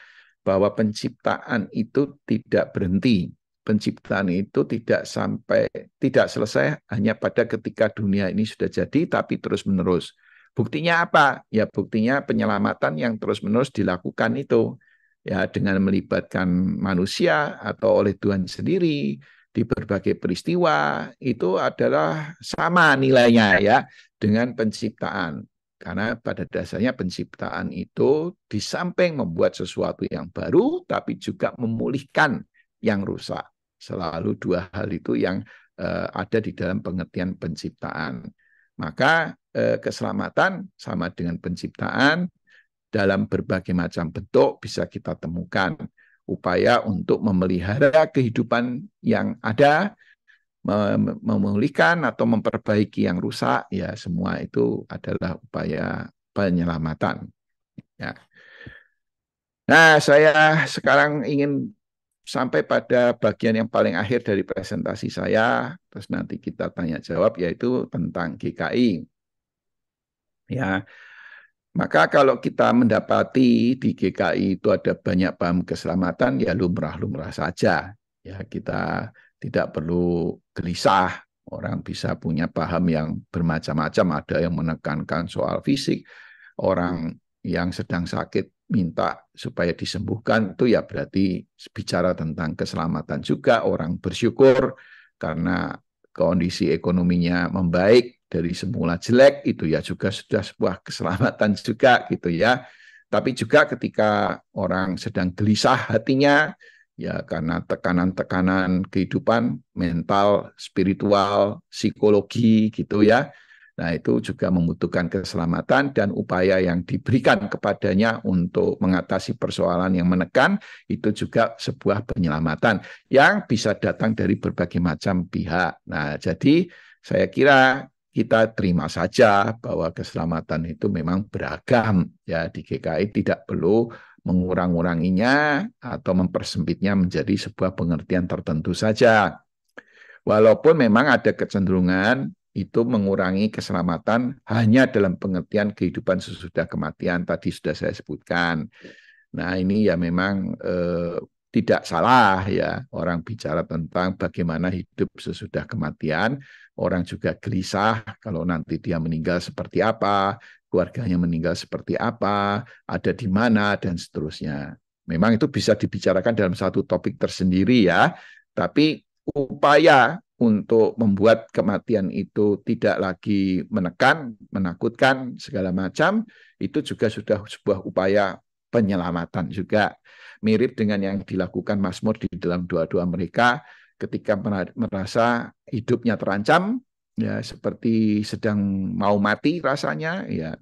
bahwa penciptaan itu tidak berhenti. Penciptaan itu tidak sampai tidak selesai hanya pada ketika dunia ini sudah jadi tapi terus-menerus. Buktinya apa? Ya buktinya penyelamatan yang terus-menerus dilakukan itu ya dengan melibatkan manusia atau oleh Tuhan sendiri di berbagai peristiwa itu adalah sama nilainya ya dengan penciptaan karena pada dasarnya penciptaan itu di samping membuat sesuatu yang baru tapi juga memulihkan yang rusak selalu dua hal itu yang uh, ada di dalam pengertian penciptaan maka uh, keselamatan sama dengan penciptaan dalam berbagai macam bentuk bisa kita temukan upaya untuk memelihara kehidupan yang ada memulihkan atau memperbaiki yang rusak ya semua itu adalah upaya penyelamatan ya nah saya sekarang ingin sampai pada bagian yang paling akhir dari presentasi saya terus nanti kita tanya jawab yaitu tentang GKI ya maka kalau kita mendapati di GKI itu ada banyak paham keselamatan, ya lumrah-lumrah saja. Ya kita tidak perlu gelisah. Orang bisa punya paham yang bermacam-macam. Ada yang menekankan soal fisik, orang yang sedang sakit minta supaya disembuhkan itu ya berarti bicara tentang keselamatan juga orang bersyukur karena kondisi ekonominya membaik dari semula jelek itu ya juga sudah sebuah keselamatan juga gitu ya. Tapi juga ketika orang sedang gelisah hatinya ya karena tekanan-tekanan kehidupan mental, spiritual, psikologi gitu ya. Nah, itu juga membutuhkan keselamatan dan upaya yang diberikan kepadanya untuk mengatasi persoalan yang menekan itu juga sebuah penyelamatan yang bisa datang dari berbagai macam pihak. Nah, jadi saya kira kita terima saja bahwa keselamatan itu memang beragam ya di GKI tidak perlu mengurang-uranginya atau mempersempitnya menjadi sebuah pengertian tertentu saja. Walaupun memang ada kecenderungan itu mengurangi keselamatan hanya dalam pengertian kehidupan sesudah kematian tadi sudah saya sebutkan. Nah, ini ya memang eh, tidak salah ya orang bicara tentang bagaimana hidup sesudah kematian Orang juga gelisah kalau nanti dia meninggal seperti apa, keluarganya meninggal seperti apa, ada di mana, dan seterusnya. Memang itu bisa dibicarakan dalam satu topik tersendiri ya, tapi upaya untuk membuat kematian itu tidak lagi menekan, menakutkan segala macam, itu juga sudah sebuah upaya penyelamatan juga. Mirip dengan yang dilakukan Mas Mazmur di dalam dua-dua mereka ketika merasa hidupnya terancam ya seperti sedang mau mati rasanya ya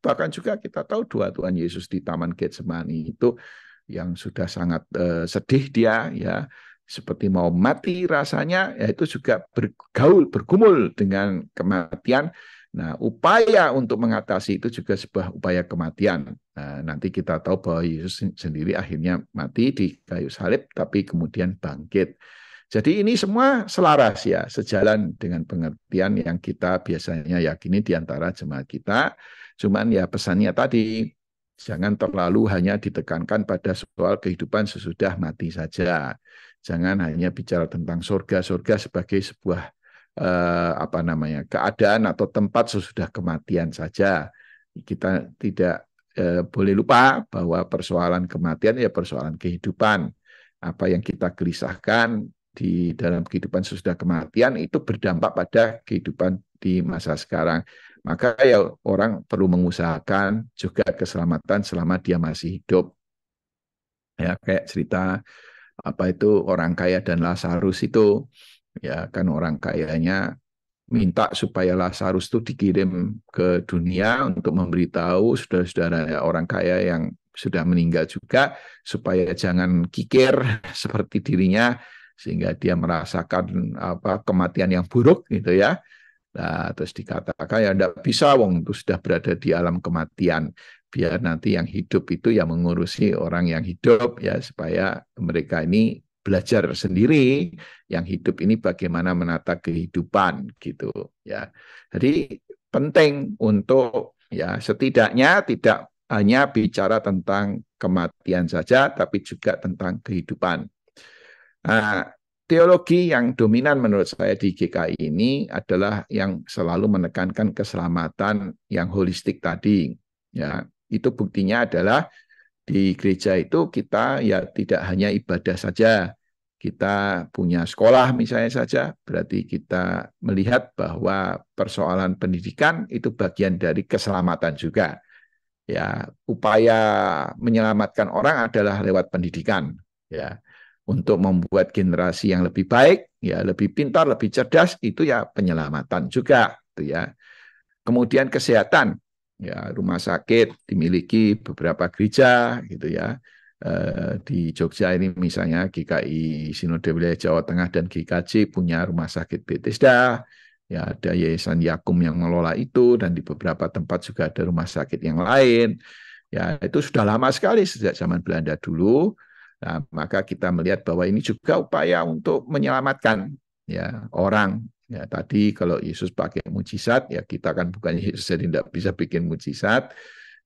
bahkan juga kita tahu dua Tuhan Yesus di Taman Getsemani itu yang sudah sangat uh, sedih dia ya seperti mau mati rasanya ya itu juga bergaul bergumul dengan kematian Nah, upaya untuk mengatasi itu juga sebuah upaya kematian. Nah, nanti kita tahu bahwa Yesus sendiri akhirnya mati di kayu salib, tapi kemudian bangkit. Jadi ini semua selaras ya, sejalan dengan pengertian yang kita biasanya yakini di antara jemaat kita. Cuman ya pesannya tadi, jangan terlalu hanya ditekankan pada soal kehidupan sesudah mati saja. Jangan hanya bicara tentang surga-surga sebagai sebuah eh, apa namanya keadaan atau tempat sesudah kematian saja. Kita tidak eh, boleh lupa bahwa persoalan kematian ya persoalan kehidupan. Apa yang kita gelisahkan di dalam kehidupan sesudah kematian itu berdampak pada kehidupan di masa sekarang. Maka ya orang perlu mengusahakan juga keselamatan selama dia masih hidup. Ya kayak cerita apa itu orang kaya dan Lazarus itu ya kan orang kayanya minta supaya Lazarus itu dikirim ke dunia untuk memberitahu saudara-saudara orang kaya yang sudah meninggal juga supaya jangan kikir (laughs) seperti dirinya sehingga dia merasakan apa kematian yang buruk gitu ya. Nah, terus dikatakan ya tidak bisa wong itu sudah berada di alam kematian. Biar nanti yang hidup itu yang mengurusi orang yang hidup ya supaya mereka ini belajar sendiri yang hidup ini bagaimana menata kehidupan gitu ya. Jadi penting untuk ya setidaknya tidak hanya bicara tentang kematian saja tapi juga tentang kehidupan Nah, teologi yang dominan menurut saya di GKI ini adalah yang selalu menekankan keselamatan yang holistik tadi. Ya, itu buktinya adalah di gereja itu kita ya tidak hanya ibadah saja. Kita punya sekolah misalnya saja, berarti kita melihat bahwa persoalan pendidikan itu bagian dari keselamatan juga. Ya, upaya menyelamatkan orang adalah lewat pendidikan, ya untuk membuat generasi yang lebih baik, ya lebih pintar, lebih cerdas itu ya penyelamatan juga, itu ya. Kemudian kesehatan, ya rumah sakit dimiliki beberapa gereja, gitu ya. Eh, di Jogja ini misalnya GKI Sinode Wilayah Jawa Tengah dan GKJ punya rumah sakit Bethesda, ya ada Yayasan Yakum yang mengelola itu dan di beberapa tempat juga ada rumah sakit yang lain. Ya, itu sudah lama sekali sejak zaman Belanda dulu Nah, maka kita melihat bahwa ini juga upaya untuk menyelamatkan ya orang. Ya, tadi kalau Yesus pakai mujizat, ya kita kan bukan Yesus jadi tidak bisa bikin mujizat.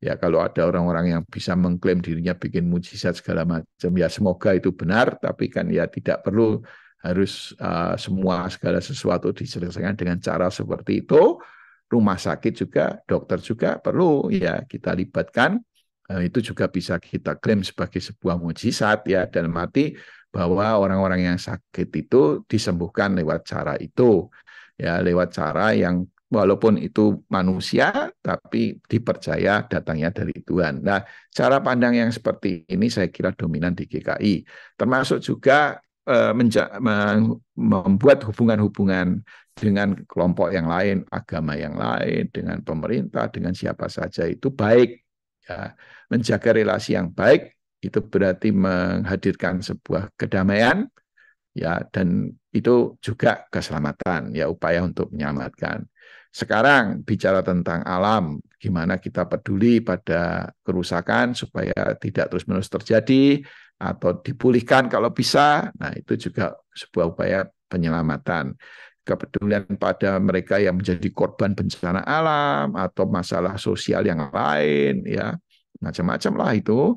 Ya kalau ada orang-orang yang bisa mengklaim dirinya bikin mujizat segala macam, ya semoga itu benar. Tapi kan ya tidak perlu harus uh, semua segala sesuatu diselesaikan dengan cara seperti itu. Rumah sakit juga, dokter juga perlu ya kita libatkan Eh, itu juga bisa kita klaim sebagai sebuah mujizat ya dan mati bahwa orang-orang yang sakit itu disembuhkan lewat cara itu ya lewat cara yang walaupun itu manusia tapi dipercaya datangnya dari Tuhan. Nah, cara pandang yang seperti ini saya kira dominan di GKI. Termasuk juga eh, membuat hubungan-hubungan dengan kelompok yang lain, agama yang lain, dengan pemerintah, dengan siapa saja itu baik Ya, menjaga relasi yang baik itu berarti menghadirkan sebuah kedamaian ya dan itu juga keselamatan ya upaya untuk menyelamatkan. Sekarang bicara tentang alam, gimana kita peduli pada kerusakan supaya tidak terus-menerus terjadi atau dipulihkan kalau bisa. Nah, itu juga sebuah upaya penyelamatan kepedulian pada mereka yang menjadi korban bencana alam atau masalah sosial yang lain ya macam-macam lah itu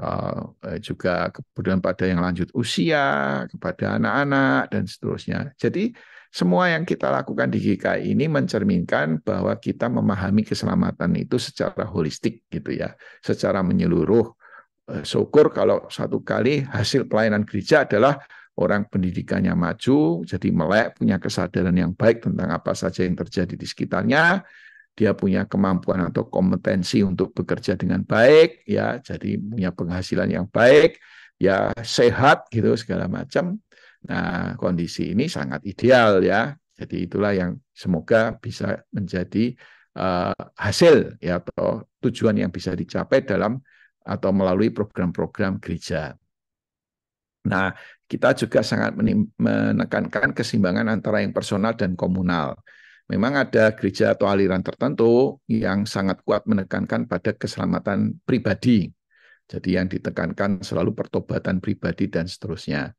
uh, juga kepedulian pada yang lanjut usia kepada anak-anak dan seterusnya jadi semua yang kita lakukan di GKI ini mencerminkan bahwa kita memahami keselamatan itu secara holistik gitu ya secara menyeluruh eh, syukur kalau satu kali hasil pelayanan gereja adalah orang pendidikannya maju, jadi melek, punya kesadaran yang baik tentang apa saja yang terjadi di sekitarnya, dia punya kemampuan atau kompetensi untuk bekerja dengan baik, ya, jadi punya penghasilan yang baik, ya sehat gitu segala macam. Nah, kondisi ini sangat ideal ya. Jadi itulah yang semoga bisa menjadi uh, hasil ya atau tujuan yang bisa dicapai dalam atau melalui program-program gereja. Nah, kita juga sangat menekankan keseimbangan antara yang personal dan komunal. Memang ada gereja atau aliran tertentu yang sangat kuat menekankan pada keselamatan pribadi. Jadi yang ditekankan selalu pertobatan pribadi dan seterusnya.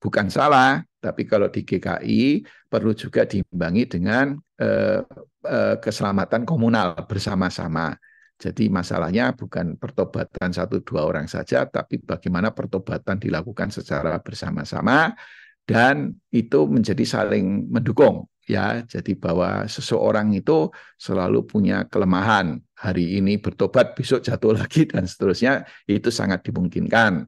Bukan salah, tapi kalau di GKI perlu juga diimbangi dengan eh, eh, keselamatan komunal bersama-sama. Jadi masalahnya bukan pertobatan satu dua orang saja, tapi bagaimana pertobatan dilakukan secara bersama-sama dan itu menjadi saling mendukung ya. Jadi bahwa seseorang itu selalu punya kelemahan. Hari ini bertobat, besok jatuh lagi (laughs) dan seterusnya itu sangat dimungkinkan.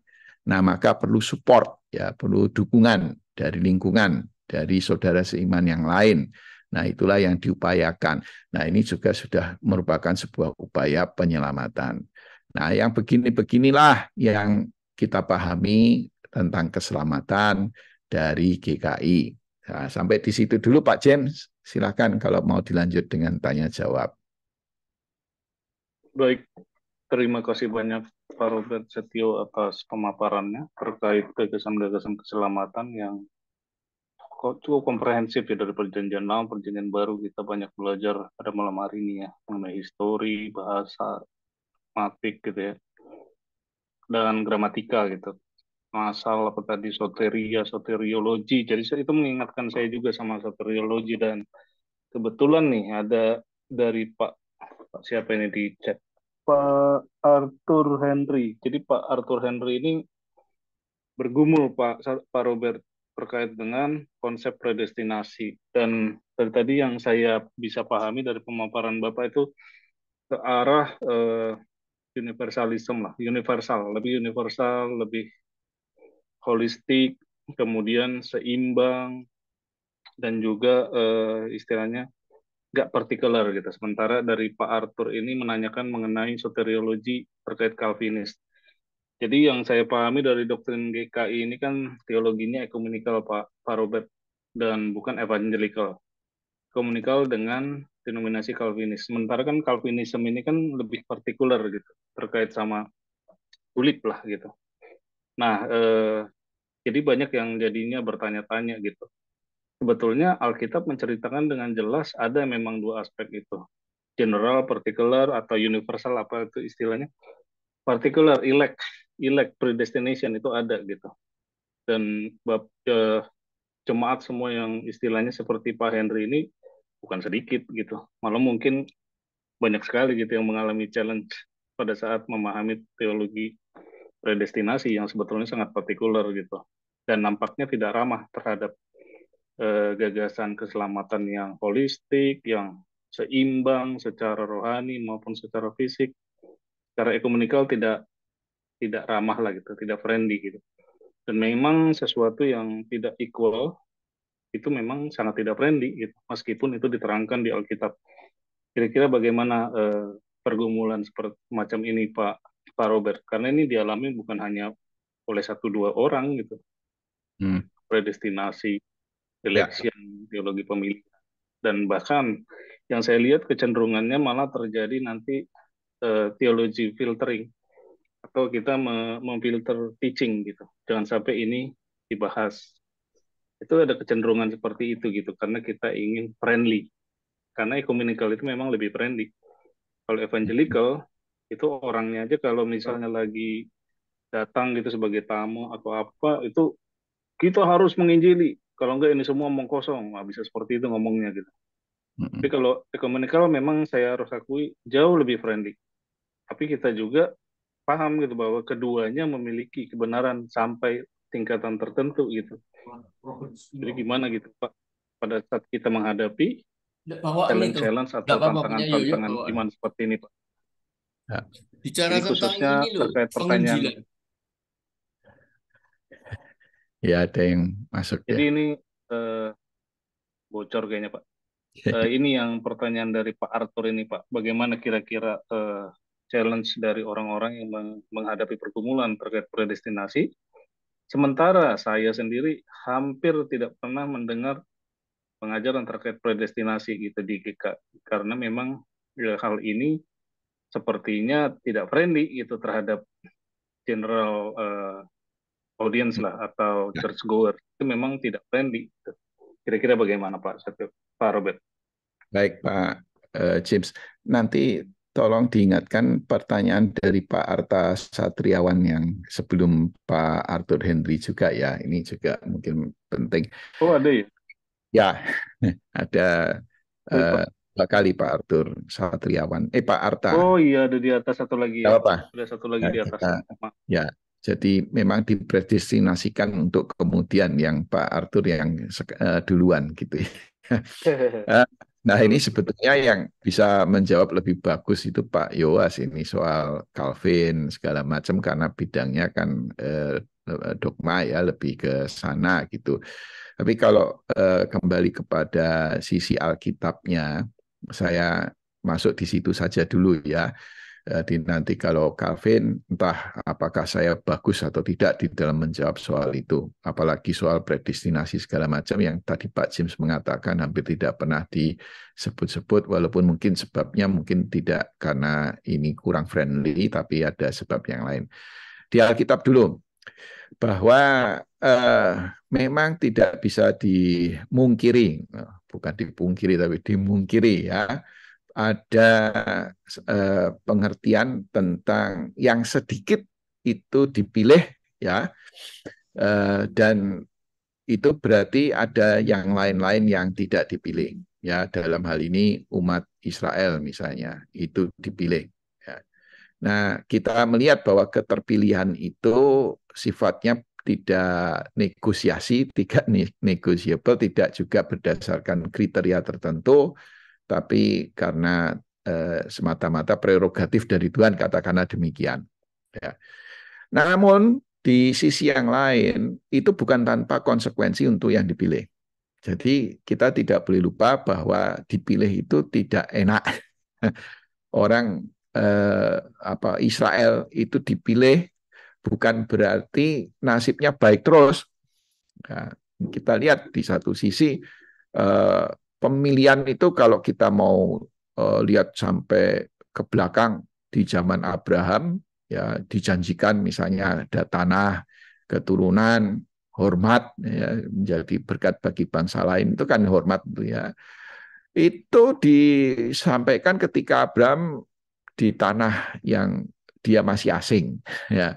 Nah, maka perlu support ya, perlu dukungan dari lingkungan, dari saudara seiman yang lain Nah, itulah yang diupayakan. Nah, ini juga sudah merupakan sebuah upaya penyelamatan. Nah, yang begini-beginilah yang kita pahami tentang keselamatan dari GKI. Nah, sampai di situ dulu Pak James, silakan kalau mau dilanjut dengan tanya jawab.
Baik, terima kasih banyak Pak Robert Setio atas pemaparannya terkait gagasan-gagasan keselamatan yang kok cukup komprehensif ya dari perjanjian lama, perjanjian baru kita banyak belajar pada malam hari ini ya mengenai histori, bahasa, matik gitu ya dan gramatika gitu masal apa tadi soteria, soteriologi. Jadi itu mengingatkan saya juga sama soteriologi dan kebetulan nih ada dari Pak, Pak siapa ini di chat Pak Arthur Henry. Jadi Pak Arthur Henry ini bergumul Pak Pak Robert terkait dengan konsep predestinasi dan dari tadi yang saya bisa pahami dari pemaparan Bapak itu ke arah eh, universalisme lah, universal, lebih universal, lebih holistik, kemudian seimbang dan juga eh, istilahnya nggak partikular gitu. Sementara dari Pak Arthur ini menanyakan mengenai soteriologi terkait Calvinis. Jadi yang saya pahami dari doktrin GKI ini kan teologinya ekumenikal Pak, Pak Robert dan bukan evangelikal. Komunikal dengan denominasi Calvinis. Sementara kan Calvinism ini kan lebih partikular gitu, terkait sama kulit lah gitu. Nah, eh, jadi banyak yang jadinya bertanya-tanya gitu. Sebetulnya Alkitab menceritakan dengan jelas ada memang dua aspek itu. General, particular, atau universal, apa itu istilahnya? Particular, elect, elect predestination itu ada gitu dan bab eh, jemaat semua yang istilahnya seperti Pak Henry ini bukan sedikit gitu malah mungkin banyak sekali gitu yang mengalami challenge pada saat memahami teologi predestinasi yang sebetulnya sangat partikular gitu dan nampaknya tidak ramah terhadap eh, gagasan keselamatan yang holistik yang seimbang secara rohani maupun secara fisik secara ekumenikal tidak tidak ramah lah gitu, tidak friendly gitu. Dan memang sesuatu yang tidak equal itu memang sangat tidak friendly gitu, meskipun itu diterangkan di Alkitab. Kira-kira bagaimana eh, pergumulan seperti macam ini Pak Pak Robert? Karena ini dialami bukan hanya oleh satu dua orang gitu. Hmm. Predestinasi, election, ya. teologi pemilihan dan bahkan yang saya lihat kecenderungannya malah terjadi nanti uh, teologi filtering atau kita memfilter teaching gitu. Jangan sampai ini dibahas. Itu ada kecenderungan seperti itu gitu karena kita ingin friendly. Karena ekumenical itu memang lebih friendly. Kalau evangelical itu orangnya aja kalau misalnya lagi datang gitu sebagai tamu atau apa itu kita harus menginjili. Kalau enggak ini semua omong kosong, nggak bisa seperti itu ngomongnya gitu. Tapi kalau ekumenikal memang saya harus akui jauh lebih friendly. Tapi kita juga paham gitu bahwa keduanya memiliki kebenaran sampai tingkatan tertentu gitu. Jadi gimana gitu Pak pada saat kita menghadapi
challenge-challenge atau tantangan-tantangan iman
seperti ini Pak. Ya. Bicara ini khususnya ini loh, terkait pertanyaan.
Ya ada yang masuk. Jadi ya.
ini uh, bocor kayaknya Pak. Uh, (laughs) ini yang pertanyaan dari Pak Arthur ini Pak. Bagaimana kira-kira uh, challenge dari orang-orang yang menghadapi pergumulan terkait predestinasi. Sementara saya sendiri hampir tidak pernah mendengar pengajaran terkait predestinasi gitu di GK karena memang ya, hal ini sepertinya tidak friendly gitu terhadap general uh, audience lah atau ya. church goer itu memang tidak friendly. Gitu. Kira-kira bagaimana Pak Pak Robert?
Baik Pak uh, James, nanti tolong diingatkan pertanyaan dari Pak Arta Satriawan yang sebelum Pak Arthur Henry juga ya. Ini juga mungkin penting. Oh ada ya? Ya, (laughs) ada oh, uh, dua kali Pak Arthur Satriawan. Eh Pak Arta. Oh
iya ada di atas satu lagi. Ya. Apa? Ada satu lagi ya, di atas. Kita,
ya, jadi memang dipredestinasikan untuk kemudian yang Pak Arthur yang uh, duluan gitu. ya. (laughs) Nah ini sebetulnya yang bisa menjawab lebih bagus itu Pak Yowas ini soal Calvin segala macam karena bidangnya kan eh, eh, dogma ya lebih ke sana gitu. Tapi kalau eh, kembali kepada sisi Alkitabnya, saya masuk di situ saja dulu ya. Jadi nanti kalau Calvin entah apakah saya bagus atau tidak di dalam menjawab soal itu. Apalagi soal predestinasi segala macam yang tadi Pak James mengatakan hampir tidak pernah disebut-sebut walaupun mungkin sebabnya mungkin tidak karena ini kurang friendly tapi ada sebab yang lain. Di Alkitab dulu bahwa uh, memang tidak bisa dimungkiri, bukan dipungkiri tapi dimungkiri ya ada uh, pengertian tentang yang sedikit itu dipilih ya uh, dan itu berarti ada yang lain-lain yang tidak dipilih ya dalam hal ini umat Israel misalnya itu dipilih ya. nah kita melihat bahwa keterpilihan itu sifatnya tidak negosiasi, tidak negosiable, tidak juga berdasarkan kriteria tertentu, tapi karena eh, semata-mata prerogatif dari Tuhan katakanlah demikian. Ya. Namun di sisi yang lain itu bukan tanpa konsekuensi untuk yang dipilih. Jadi kita tidak boleh lupa bahwa dipilih itu tidak enak. (laughs) Orang eh, apa Israel itu dipilih bukan berarti nasibnya baik terus. Nah, kita lihat di satu sisi eh, pemilihan itu kalau kita mau uh, lihat sampai ke belakang di zaman Abraham ya dijanjikan misalnya ada tanah, keturunan, hormat ya, menjadi berkat bagi bangsa lain itu kan hormat itu ya. Itu disampaikan ketika Abraham di tanah yang dia masih asing ya.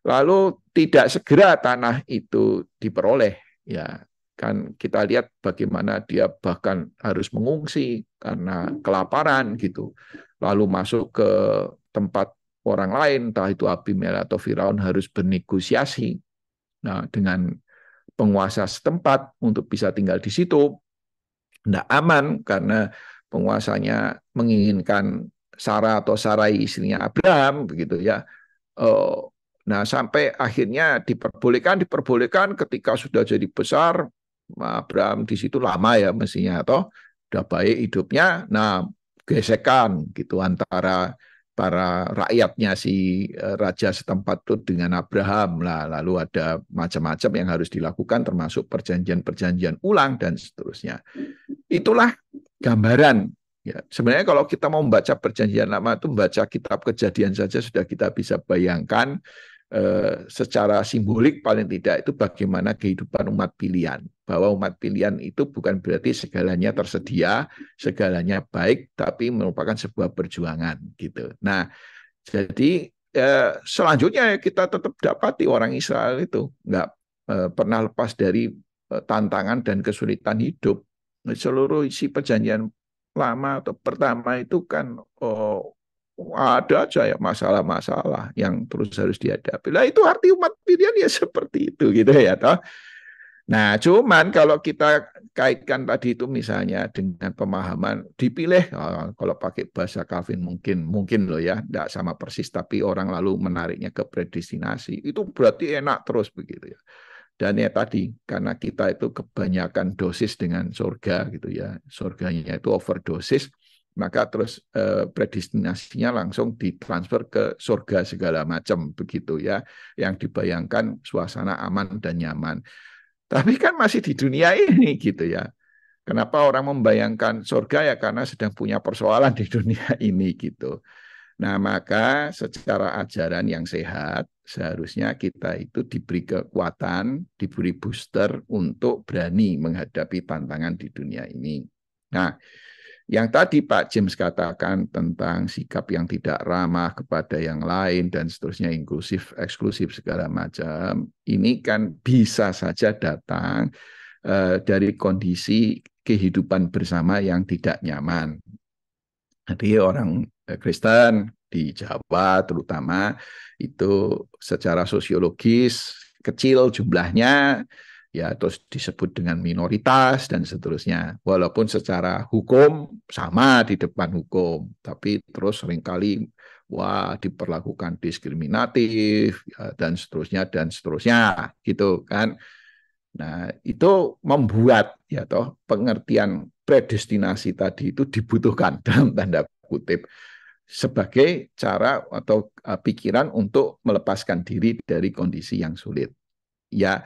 Lalu tidak segera tanah itu diperoleh ya kan kita lihat bagaimana dia bahkan harus mengungsi karena hmm. kelaparan gitu lalu masuk ke tempat orang lain entah itu Abimael atau Firaun harus bernegosiasi nah dengan penguasa setempat untuk bisa tinggal di situ tidak aman karena penguasanya menginginkan Sarah atau Sarai istrinya Abraham begitu ya eh, nah sampai akhirnya diperbolehkan diperbolehkan ketika sudah jadi besar Abraham di situ lama ya mestinya toh udah baik hidupnya. Nah, gesekan gitu antara para rakyatnya si e, raja setempat itu dengan Abraham lah lalu ada macam-macam yang harus dilakukan termasuk perjanjian-perjanjian ulang dan seterusnya itulah gambaran ya sebenarnya kalau kita mau membaca perjanjian lama itu membaca kitab kejadian saja sudah kita bisa bayangkan Eh, secara simbolik paling tidak itu bagaimana kehidupan umat pilihan. Bahwa umat pilihan itu bukan berarti segalanya tersedia, segalanya baik, tapi merupakan sebuah perjuangan gitu. Nah, jadi eh, selanjutnya kita tetap dapati orang Israel itu nggak eh, pernah lepas dari tantangan dan kesulitan hidup. Seluruh isi perjanjian lama atau pertama itu kan oh, ada aja ya masalah-masalah yang terus harus dihadapi. Nah itu arti umat pilihan ya seperti itu gitu ya toh. Nah cuman kalau kita kaitkan tadi itu misalnya dengan pemahaman dipilih oh, kalau pakai bahasa Calvin mungkin mungkin loh ya tidak sama persis tapi orang lalu menariknya ke predestinasi itu berarti enak terus begitu ya. Dan ya tadi karena kita itu kebanyakan dosis dengan surga gitu ya. Surganya itu overdosis maka terus eh, predestinasinya langsung ditransfer ke surga segala macam begitu ya yang dibayangkan suasana aman dan nyaman tapi kan masih di dunia ini gitu ya kenapa orang membayangkan surga ya karena sedang punya persoalan di dunia (laughs) ini gitu nah maka secara ajaran yang sehat seharusnya kita itu diberi kekuatan diberi booster untuk berani menghadapi tantangan di dunia ini nah yang tadi Pak James katakan tentang sikap yang tidak ramah kepada yang lain dan seterusnya inklusif, eksklusif segala macam, ini kan bisa saja datang eh, dari kondisi kehidupan bersama yang tidak nyaman. Jadi orang eh, Kristen di Jawa terutama itu secara sosiologis kecil jumlahnya ya terus disebut dengan minoritas dan seterusnya. Walaupun secara hukum sama di depan hukum, tapi terus seringkali wah diperlakukan diskriminatif ya, dan seterusnya dan seterusnya gitu kan. Nah, itu membuat ya toh pengertian predestinasi tadi itu dibutuhkan (laughs) dalam tanda kutip sebagai cara atau eh, pikiran untuk melepaskan diri dari kondisi yang sulit. Ya,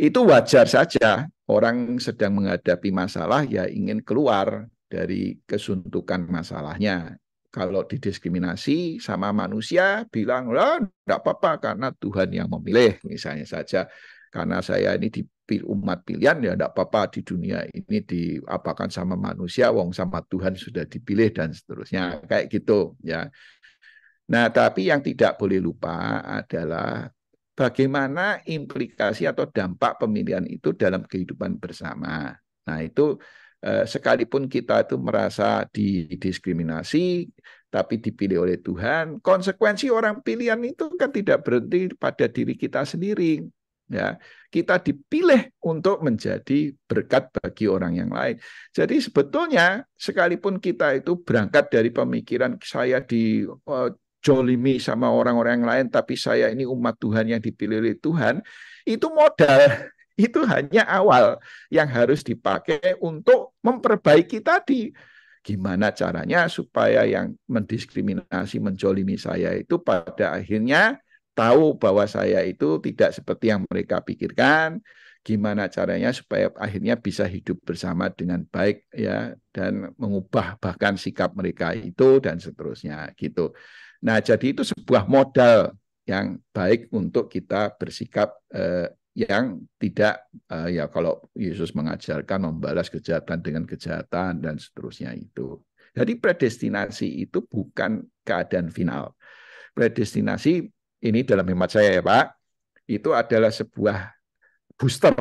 itu wajar saja orang sedang menghadapi masalah ya ingin keluar dari kesuntukan masalahnya. Kalau didiskriminasi sama manusia bilang lah tidak apa-apa karena Tuhan yang memilih misalnya saja karena saya ini di umat pilihan ya tidak apa-apa di dunia ini diapakan sama manusia wong sama Tuhan sudah dipilih dan seterusnya kayak gitu ya. Nah, tapi yang tidak boleh lupa adalah bagaimana implikasi atau dampak pemilihan itu dalam kehidupan bersama. Nah, itu eh, sekalipun kita itu merasa didiskriminasi, tapi dipilih oleh Tuhan, konsekuensi orang pilihan itu kan tidak berhenti pada diri kita sendiri. Ya, kita dipilih untuk menjadi berkat bagi orang yang lain. Jadi sebetulnya sekalipun kita itu berangkat dari pemikiran saya di eh, dijolimi sama orang-orang yang lain, tapi saya ini umat Tuhan yang dipilih oleh Tuhan, itu modal. (laughs) Itu hanya awal yang harus dipakai untuk memperbaiki tadi. Gimana caranya supaya yang mendiskriminasi, menjolimi saya itu pada akhirnya tahu bahwa saya itu tidak seperti yang mereka pikirkan, gimana caranya supaya akhirnya bisa hidup bersama dengan baik ya dan mengubah bahkan sikap mereka itu dan seterusnya gitu. Nah, jadi itu sebuah modal yang baik untuk kita bersikap eh, yang tidak eh, ya kalau Yesus mengajarkan membalas kejahatan dengan kejahatan dan seterusnya itu. Jadi predestinasi itu bukan keadaan final. Predestinasi ini dalam hemat saya ya Pak, itu adalah sebuah booster,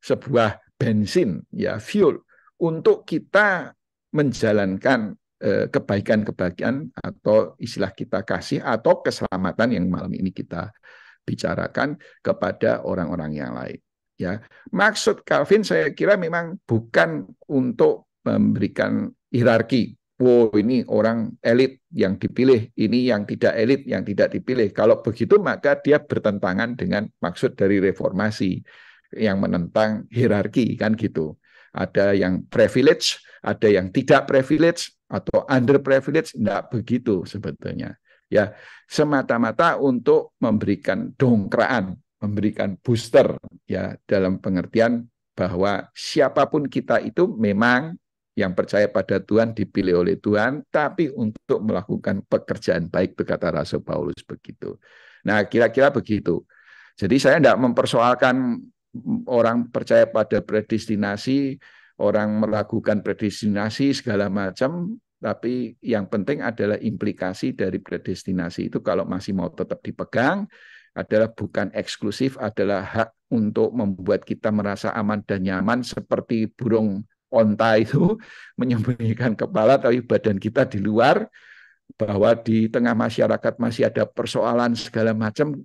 sebuah bensin ya fuel untuk kita menjalankan Eh, kebaikan-kebaikan atau istilah kita kasih atau keselamatan yang malam ini kita bicarakan kepada orang-orang yang lain. Ya, maksud Calvin saya kira memang bukan untuk memberikan hierarki. Wow, ini orang elit yang dipilih, ini yang tidak elit yang tidak dipilih. Kalau begitu maka dia bertentangan dengan maksud dari reformasi yang menentang hierarki kan gitu. Ada yang privilege, ada yang tidak privilege, atau underprivileged tidak begitu sebetulnya. Ya, semata-mata untuk memberikan dongkraan, memberikan booster ya dalam pengertian bahwa siapapun kita itu memang yang percaya pada Tuhan dipilih oleh Tuhan, tapi untuk melakukan pekerjaan baik berkata Rasul Paulus begitu. Nah, kira-kira begitu. Jadi saya tidak mempersoalkan orang percaya pada predestinasi, orang melakukan predestinasi segala macam, tapi yang penting adalah implikasi dari predestinasi itu kalau masih mau tetap dipegang adalah bukan eksklusif adalah hak untuk membuat kita merasa aman dan nyaman seperti burung onta itu (laughs) menyembunyikan kepala tapi badan kita di luar bahwa di tengah masyarakat masih ada persoalan segala macam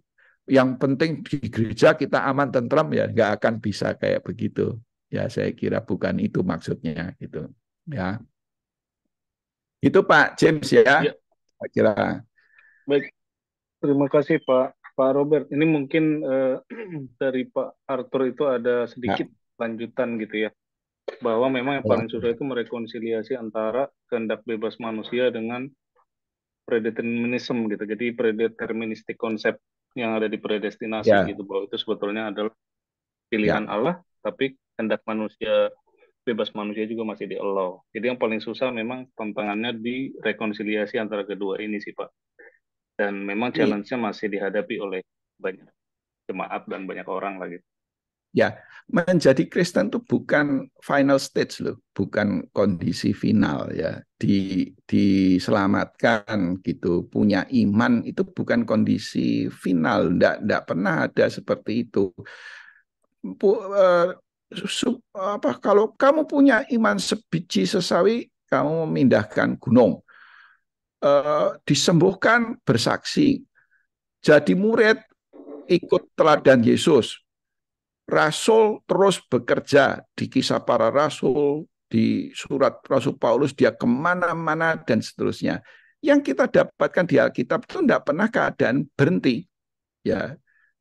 yang penting di gereja kita aman tentram ya nggak akan bisa kayak begitu ya saya kira bukan itu maksudnya gitu ya itu Pak James ya, ya. Pak kira.
Baik, terima kasih Pak Pak Robert. Ini mungkin eh, (clears throat) dari Pak Arthur itu ada sedikit ya. lanjutan gitu ya, bahwa memang yang ya. paling susah itu merekonsiliasi antara kehendak bebas manusia dengan predeterminisme gitu. Jadi predeterministik konsep yang ada di predestinasi ya. gitu bahwa itu sebetulnya adalah pilihan ya. Allah, tapi kehendak manusia bebas manusia juga masih di Allah. Jadi yang paling susah memang tantangannya di rekonsiliasi antara kedua ini sih Pak. Dan memang iya. challenge-nya masih dihadapi oleh banyak jemaat dan banyak orang lagi. Gitu.
Ya, menjadi Kristen itu bukan final stage loh, bukan kondisi final ya. Di diselamatkan gitu, punya iman itu bukan kondisi final, ndak ndak pernah ada seperti itu. Eh, apa kalau kamu punya iman sebiji sesawi kamu memindahkan gunung e, disembuhkan bersaksi jadi murid ikut teladan Yesus rasul terus bekerja di kisah para rasul di surat rasul Paulus dia kemana-mana dan seterusnya yang kita dapatkan di Alkitab itu tidak pernah keadaan berhenti ya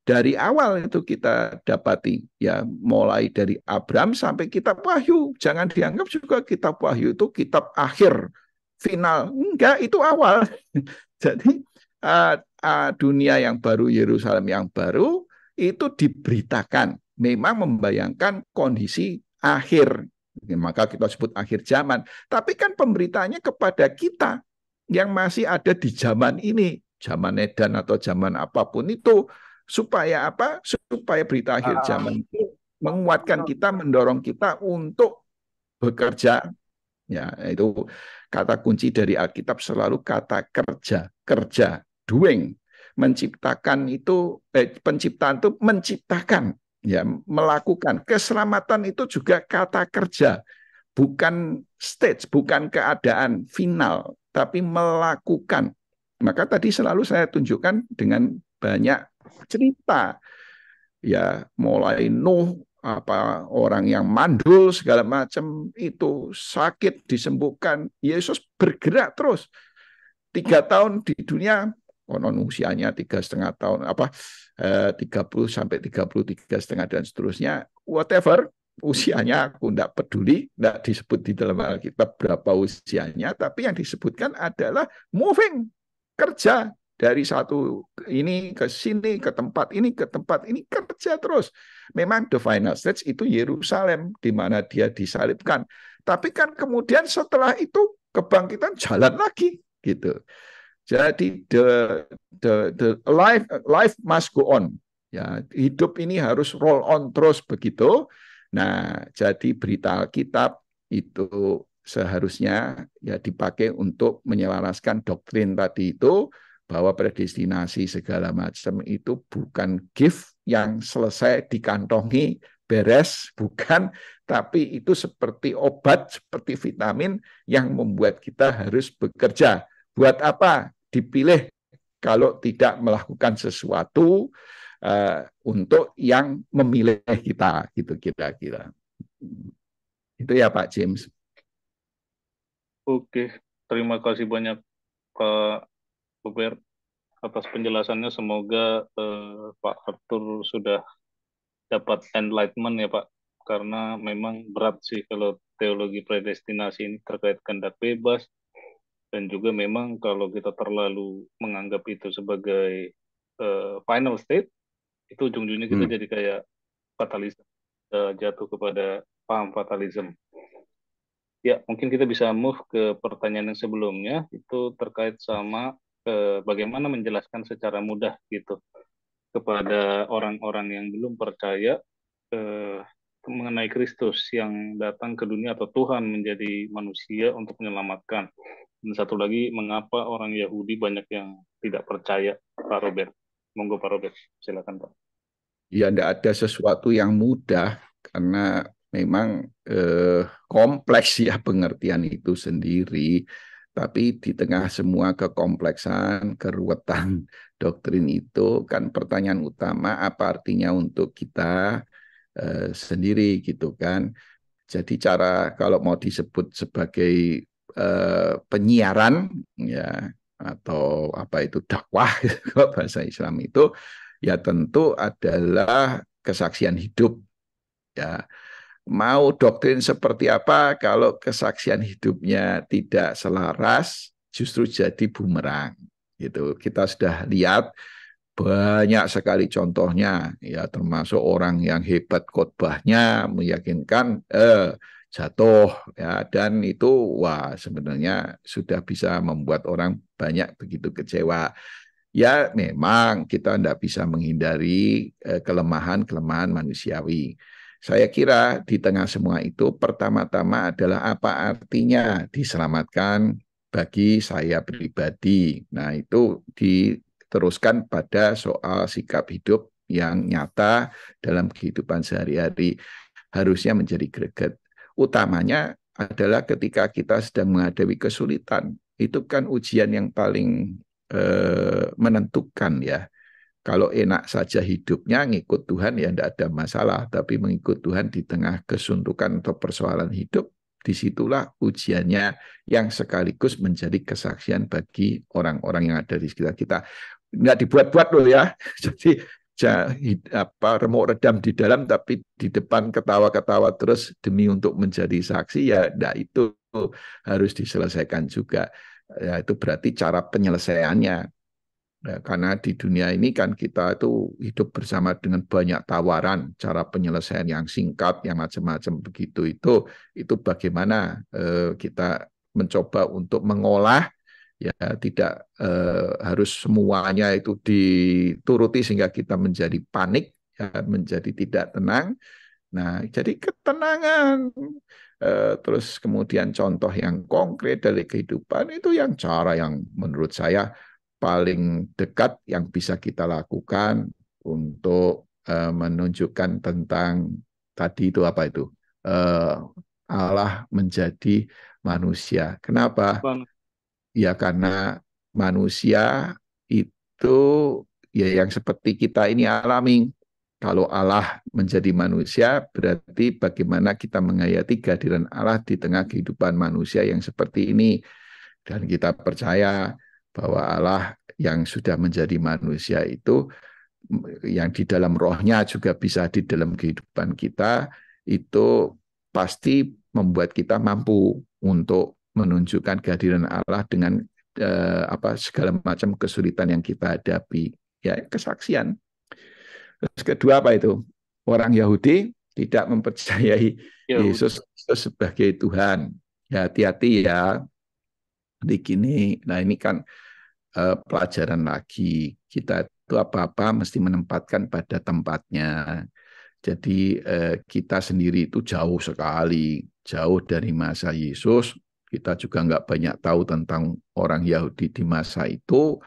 dari awal itu kita dapati ya mulai dari Abram sampai kitab Wahyu jangan dianggap juga kitab Wahyu itu kitab akhir final enggak itu awal (laughs) jadi uh, uh, dunia yang baru Yerusalem yang baru itu diberitakan memang membayangkan kondisi akhir ya, maka kita sebut akhir zaman tapi kan pemberitanya kepada kita yang masih ada di zaman ini zaman Edan atau zaman apapun itu supaya apa? Supaya berita akhir ah. zaman itu menguatkan kita, mendorong kita untuk bekerja. Ya, itu kata kunci dari Alkitab selalu kata kerja, kerja, doing. Menciptakan itu eh, penciptaan itu menciptakan, ya, melakukan. Keselamatan itu juga kata kerja. Bukan stage, bukan keadaan final, tapi melakukan. Maka tadi selalu saya tunjukkan dengan banyak cerita ya mulai Nuh apa orang yang mandul segala macam itu sakit disembuhkan Yesus bergerak terus tiga tahun di dunia konon usianya tiga setengah tahun apa eh, tiga puluh sampai tiga puluh tiga setengah dan seterusnya whatever usianya aku tidak peduli tidak disebut di dalam Alkitab berapa usianya tapi yang disebutkan adalah moving kerja dari satu ini ke sini ke tempat ini ke tempat ini kerja terus. Memang the final stage itu Yerusalem di mana dia disalibkan. Tapi kan kemudian setelah itu kebangkitan jalan lagi gitu. Jadi the the the life life must go on. Ya, hidup ini harus roll on terus begitu. Nah, jadi berita Alkitab itu seharusnya ya dipakai untuk menyelaraskan doktrin tadi itu bahwa predestinasi segala macam itu bukan gift yang selesai dikantongi beres bukan tapi itu seperti obat seperti vitamin yang membuat kita harus bekerja buat apa dipilih kalau tidak melakukan sesuatu uh, untuk yang memilih kita gitu kira-kira itu ya Pak James
oke terima kasih banyak Pak Robert atas penjelasannya semoga eh, Pak Arthur sudah dapat enlightenment ya Pak karena memang berat sih kalau teologi predestinasi ini terkait kehendak bebas dan juga memang kalau kita terlalu menganggap itu sebagai uh, final state itu ujung-ujungnya kita hmm. jadi kayak fatalisme uh, jatuh kepada paham fatalisme ya mungkin kita bisa move ke pertanyaan yang sebelumnya itu terkait sama eh, bagaimana menjelaskan secara mudah gitu kepada orang-orang yang belum percaya eh, mengenai Kristus yang datang ke dunia atau Tuhan menjadi manusia untuk menyelamatkan. Dan satu lagi, mengapa orang Yahudi banyak yang tidak percaya, Pak Robert? Monggo Pak Robert, silakan Pak.
Ya, tidak ada sesuatu yang mudah karena memang eh, kompleks ya pengertian itu sendiri tapi di tengah semua kekompleksan, keruwetan (laughs) doktrin itu kan pertanyaan utama apa artinya untuk kita eh, sendiri gitu kan. Jadi cara kalau mau disebut sebagai eh, penyiaran ya atau apa itu dakwah (laughs) kalau bahasa Islam itu ya tentu adalah kesaksian hidup ya mau doktrin seperti apa kalau kesaksian hidupnya tidak selaras justru jadi bumerang gitu kita sudah lihat banyak sekali contohnya ya termasuk orang yang hebat khotbahnya meyakinkan eh jatuh ya dan itu wah sebenarnya sudah bisa membuat orang banyak begitu kecewa ya memang kita tidak bisa menghindari eh, kelemahan-kelemahan manusiawi saya kira di tengah semua itu pertama-tama adalah apa artinya diselamatkan bagi saya pribadi. Nah, itu diteruskan pada soal sikap hidup yang nyata dalam kehidupan sehari-hari harusnya menjadi greget. Utamanya adalah ketika kita sedang menghadapi kesulitan. Itu kan ujian yang paling eh, menentukan ya kalau enak saja hidupnya ngikut Tuhan ya tidak ada masalah. Tapi mengikut Tuhan di tengah kesuntukan atau persoalan hidup, disitulah ujiannya yang sekaligus menjadi kesaksian bagi orang-orang yang ada di sekitar kita. Nggak dibuat-buat loh ya. (laughs) Jadi apa remuk redam di dalam tapi di depan ketawa-ketawa terus demi untuk menjadi saksi ya nah itu harus diselesaikan juga ya, itu berarti cara penyelesaiannya Ya, karena di dunia ini kan kita itu hidup bersama dengan banyak tawaran, cara penyelesaian yang singkat, yang macam-macam begitu itu, itu bagaimana eh, kita mencoba untuk mengolah ya tidak eh, harus semuanya itu dituruti sehingga kita menjadi panik, ya, menjadi tidak tenang. Nah, jadi ketenangan eh, terus kemudian contoh yang konkret dari kehidupan itu yang cara yang menurut saya paling dekat yang bisa kita lakukan untuk uh, menunjukkan tentang tadi itu apa itu uh, Allah menjadi manusia. Kenapa? Ya karena manusia itu ya yang seperti kita ini alami. Kalau Allah menjadi manusia, berarti bagaimana kita menghayati kehadiran Allah di tengah kehidupan manusia yang seperti ini. Dan kita percaya bahwa Allah yang sudah menjadi manusia itu yang di dalam rohnya juga bisa di dalam kehidupan kita itu pasti membuat kita mampu untuk menunjukkan kehadiran Allah dengan eh, apa segala macam kesulitan yang kita hadapi ya kesaksian terus kedua apa itu orang Yahudi tidak mempercayai Yahudi. Yesus sebagai Tuhan ya hati-hati ya di nah ini kan uh, pelajaran lagi. Kita itu apa-apa mesti menempatkan pada tempatnya. Jadi uh, kita sendiri itu jauh sekali, jauh dari masa Yesus. Kita juga nggak banyak tahu tentang orang Yahudi di masa itu.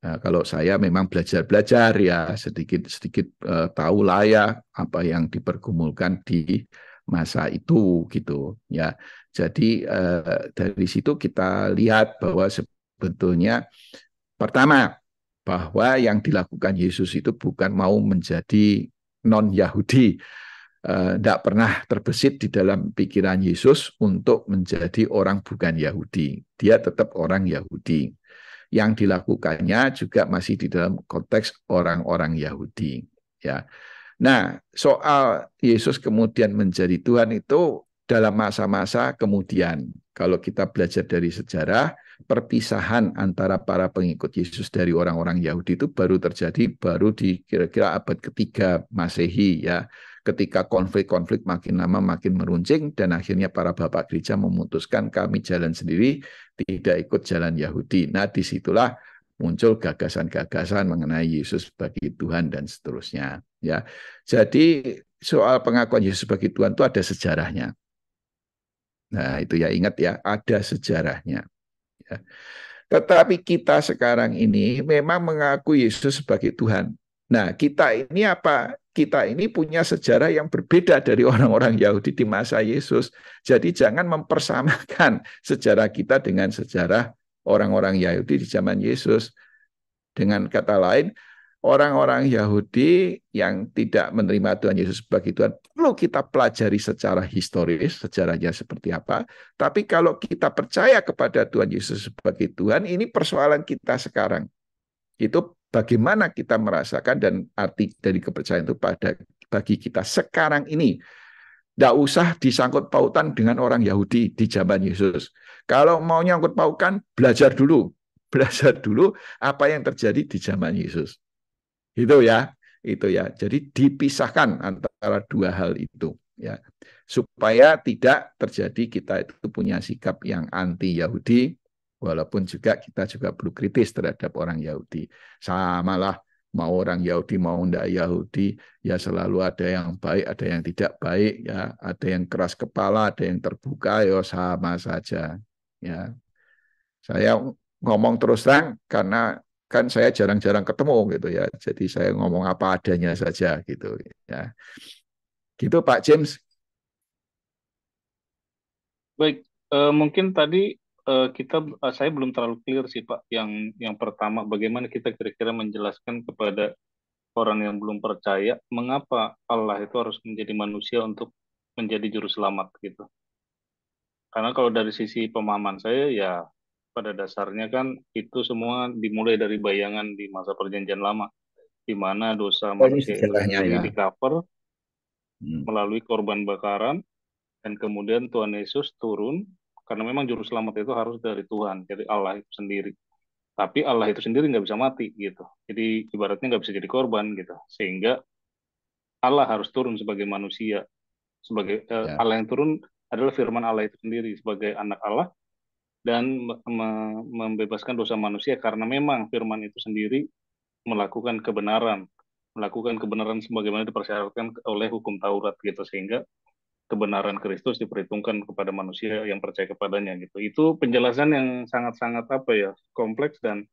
Nah, kalau saya memang belajar-belajar ya sedikit-sedikit uh, eh, tahu ya apa yang dipergumulkan di masa itu gitu ya. Jadi uh, dari situ kita lihat bahwa sebetulnya pertama bahwa yang dilakukan Yesus itu bukan mau menjadi non-Yahudi. Tidak eh, pernah terbesit di dalam pikiran Yesus untuk menjadi orang bukan Yahudi. Dia tetap orang Yahudi. Yang dilakukannya juga masih di dalam konteks orang-orang Yahudi. Ya, Nah, soal Yesus kemudian menjadi Tuhan itu dalam masa-masa kemudian kalau kita belajar dari sejarah, perpisahan antara para pengikut Yesus dari orang-orang Yahudi itu baru terjadi baru di kira-kira abad ketiga Masehi ya. Ketika konflik-konflik makin lama makin meruncing dan akhirnya para bapak gereja memutuskan kami jalan sendiri tidak ikut jalan Yahudi. Nah disitulah muncul gagasan-gagasan mengenai Yesus sebagai Tuhan dan seterusnya. Ya, jadi soal pengakuan Yesus sebagai Tuhan itu ada sejarahnya. Nah, itu ya ingat ya, ada sejarahnya. Ya. Tetapi kita sekarang ini memang mengaku Yesus sebagai Tuhan. Nah, kita ini apa? Kita ini punya sejarah yang berbeda dari orang-orang Yahudi di masa Yesus. Jadi jangan mempersamakan sejarah kita dengan sejarah orang-orang Yahudi di zaman Yesus. Dengan kata lain, orang-orang Yahudi yang tidak menerima Tuhan Yesus sebagai Tuhan perlu kita pelajari secara historis, sejarahnya seperti apa. Tapi kalau kita percaya kepada Tuhan Yesus sebagai Tuhan, ini persoalan kita sekarang. Itu bagaimana kita merasakan dan arti dari kepercayaan itu pada bagi kita sekarang ini. Tidak usah disangkut pautan dengan orang Yahudi di zaman Yesus. Kalau mau nyangkut pautan, belajar dulu. (laughs) Belajar dulu apa yang terjadi di zaman Yesus. Itu ya, itu ya. Jadi dipisahkan antara dua hal itu ya. Supaya tidak terjadi kita itu punya sikap yang anti Yahudi walaupun juga kita juga perlu kritis terhadap orang Yahudi. Samalah mau orang Yahudi mau ndak Yahudi ya selalu ada yang baik ada yang tidak baik ya ada yang keras kepala ada yang terbuka ya sama saja ya saya ngomong terus terang karena kan saya jarang-jarang ketemu gitu ya. Jadi saya ngomong apa adanya saja gitu ya. Gitu Pak James.
Baik, e, mungkin tadi e, kita eh, saya belum terlalu clear sih Pak yang yang pertama bagaimana kita kira-kira menjelaskan kepada orang yang belum percaya mengapa Allah itu harus menjadi manusia untuk menjadi juru selamat gitu. Karena kalau dari sisi pemahaman saya ya pada dasarnya kan itu semua dimulai dari bayangan di masa perjanjian lama, di mana dosa manusia itu ya. di cover hmm. melalui korban bakaran, dan kemudian Tuhan Yesus turun, karena memang juru selamat itu harus dari Tuhan, jadi Allah itu sendiri. Tapi Allah itu sendiri nggak bisa mati gitu, jadi ibaratnya nggak bisa jadi korban gitu, sehingga Allah harus turun sebagai manusia, sebagai eh, ya. Allah yang turun adalah firman Allah itu sendiri sebagai anak Allah dan membebaskan dosa manusia karena memang firman itu sendiri melakukan kebenaran, melakukan kebenaran sebagaimana dipersyaratkan oleh hukum Taurat gitu sehingga kebenaran Kristus diperhitungkan kepada manusia yang percaya kepadanya gitu. Itu penjelasan yang sangat-sangat apa ya, kompleks dan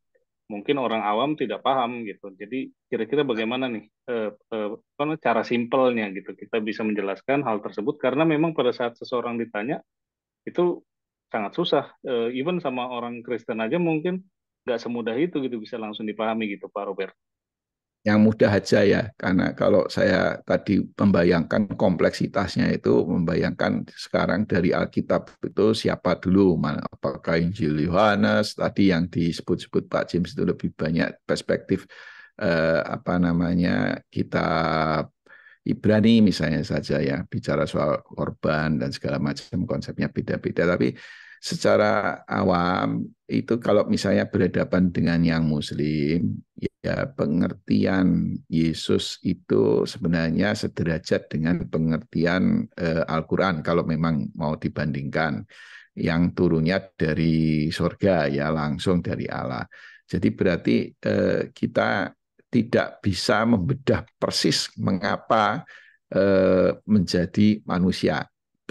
mungkin orang awam tidak paham gitu. Jadi kira-kira bagaimana nih eh, eh, cara simpelnya gitu kita bisa menjelaskan hal tersebut karena memang pada saat seseorang ditanya itu sangat susah. Uh, even sama orang Kristen aja mungkin nggak semudah itu gitu bisa langsung dipahami gitu Pak Robert.
Yang mudah aja ya, karena kalau saya tadi membayangkan kompleksitasnya itu membayangkan sekarang dari Alkitab itu siapa dulu, apakah Injil Yohanes tadi yang disebut-sebut Pak James itu lebih banyak perspektif eh, apa namanya kitab Ibrani misalnya saja ya bicara soal korban dan segala macam konsepnya beda-beda tapi secara awam itu kalau misalnya berhadapan dengan yang muslim ya pengertian Yesus itu sebenarnya sederajat dengan pengertian eh, Al-Qur'an kalau memang mau dibandingkan yang turunnya dari surga ya langsung dari Allah. Jadi berarti eh, kita tidak bisa membedah persis mengapa eh, menjadi manusia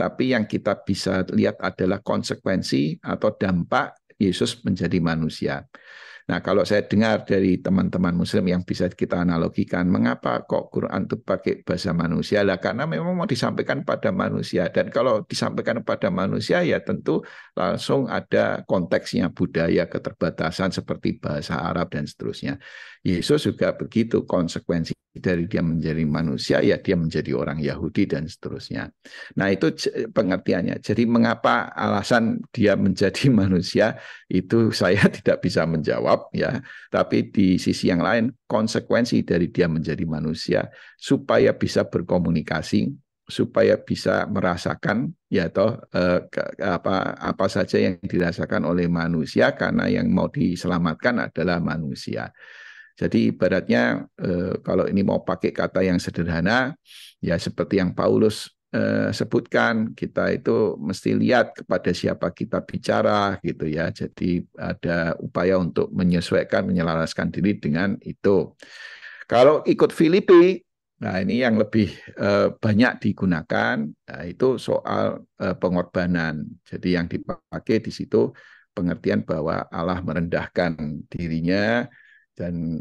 tapi yang kita bisa lihat adalah konsekuensi atau dampak Yesus menjadi manusia. Nah, kalau saya dengar dari teman-teman Muslim yang bisa kita analogikan, mengapa kok Quran itu pakai bahasa manusia? Lah, karena memang mau disampaikan pada manusia, dan kalau disampaikan pada manusia, ya tentu langsung ada konteksnya budaya, keterbatasan seperti bahasa Arab dan seterusnya. Yesus juga begitu konsekuensi dari dia menjadi manusia ya dia menjadi orang Yahudi dan seterusnya. Nah itu pengertiannya. Jadi mengapa alasan dia menjadi (laughs) manusia itu saya (laughs) tidak bisa menjawab ya. Tapi di sisi yang lain konsekuensi dari dia menjadi manusia supaya bisa berkomunikasi, supaya bisa merasakan ya toh eh, apa apa saja yang dirasakan oleh manusia karena yang mau diselamatkan adalah manusia. Jadi ibaratnya eh, kalau ini mau pakai kata yang sederhana ya seperti yang Paulus Eh, sebutkan kita itu mesti lihat kepada siapa kita bicara gitu ya. Jadi ada upaya untuk menyesuaikan, menyelaraskan diri dengan itu. Kalau ikut Filipi, nah ini yang lebih eh, banyak digunakan nah, itu soal eh, pengorbanan. Jadi yang dipakai di situ pengertian bahwa Allah merendahkan dirinya dan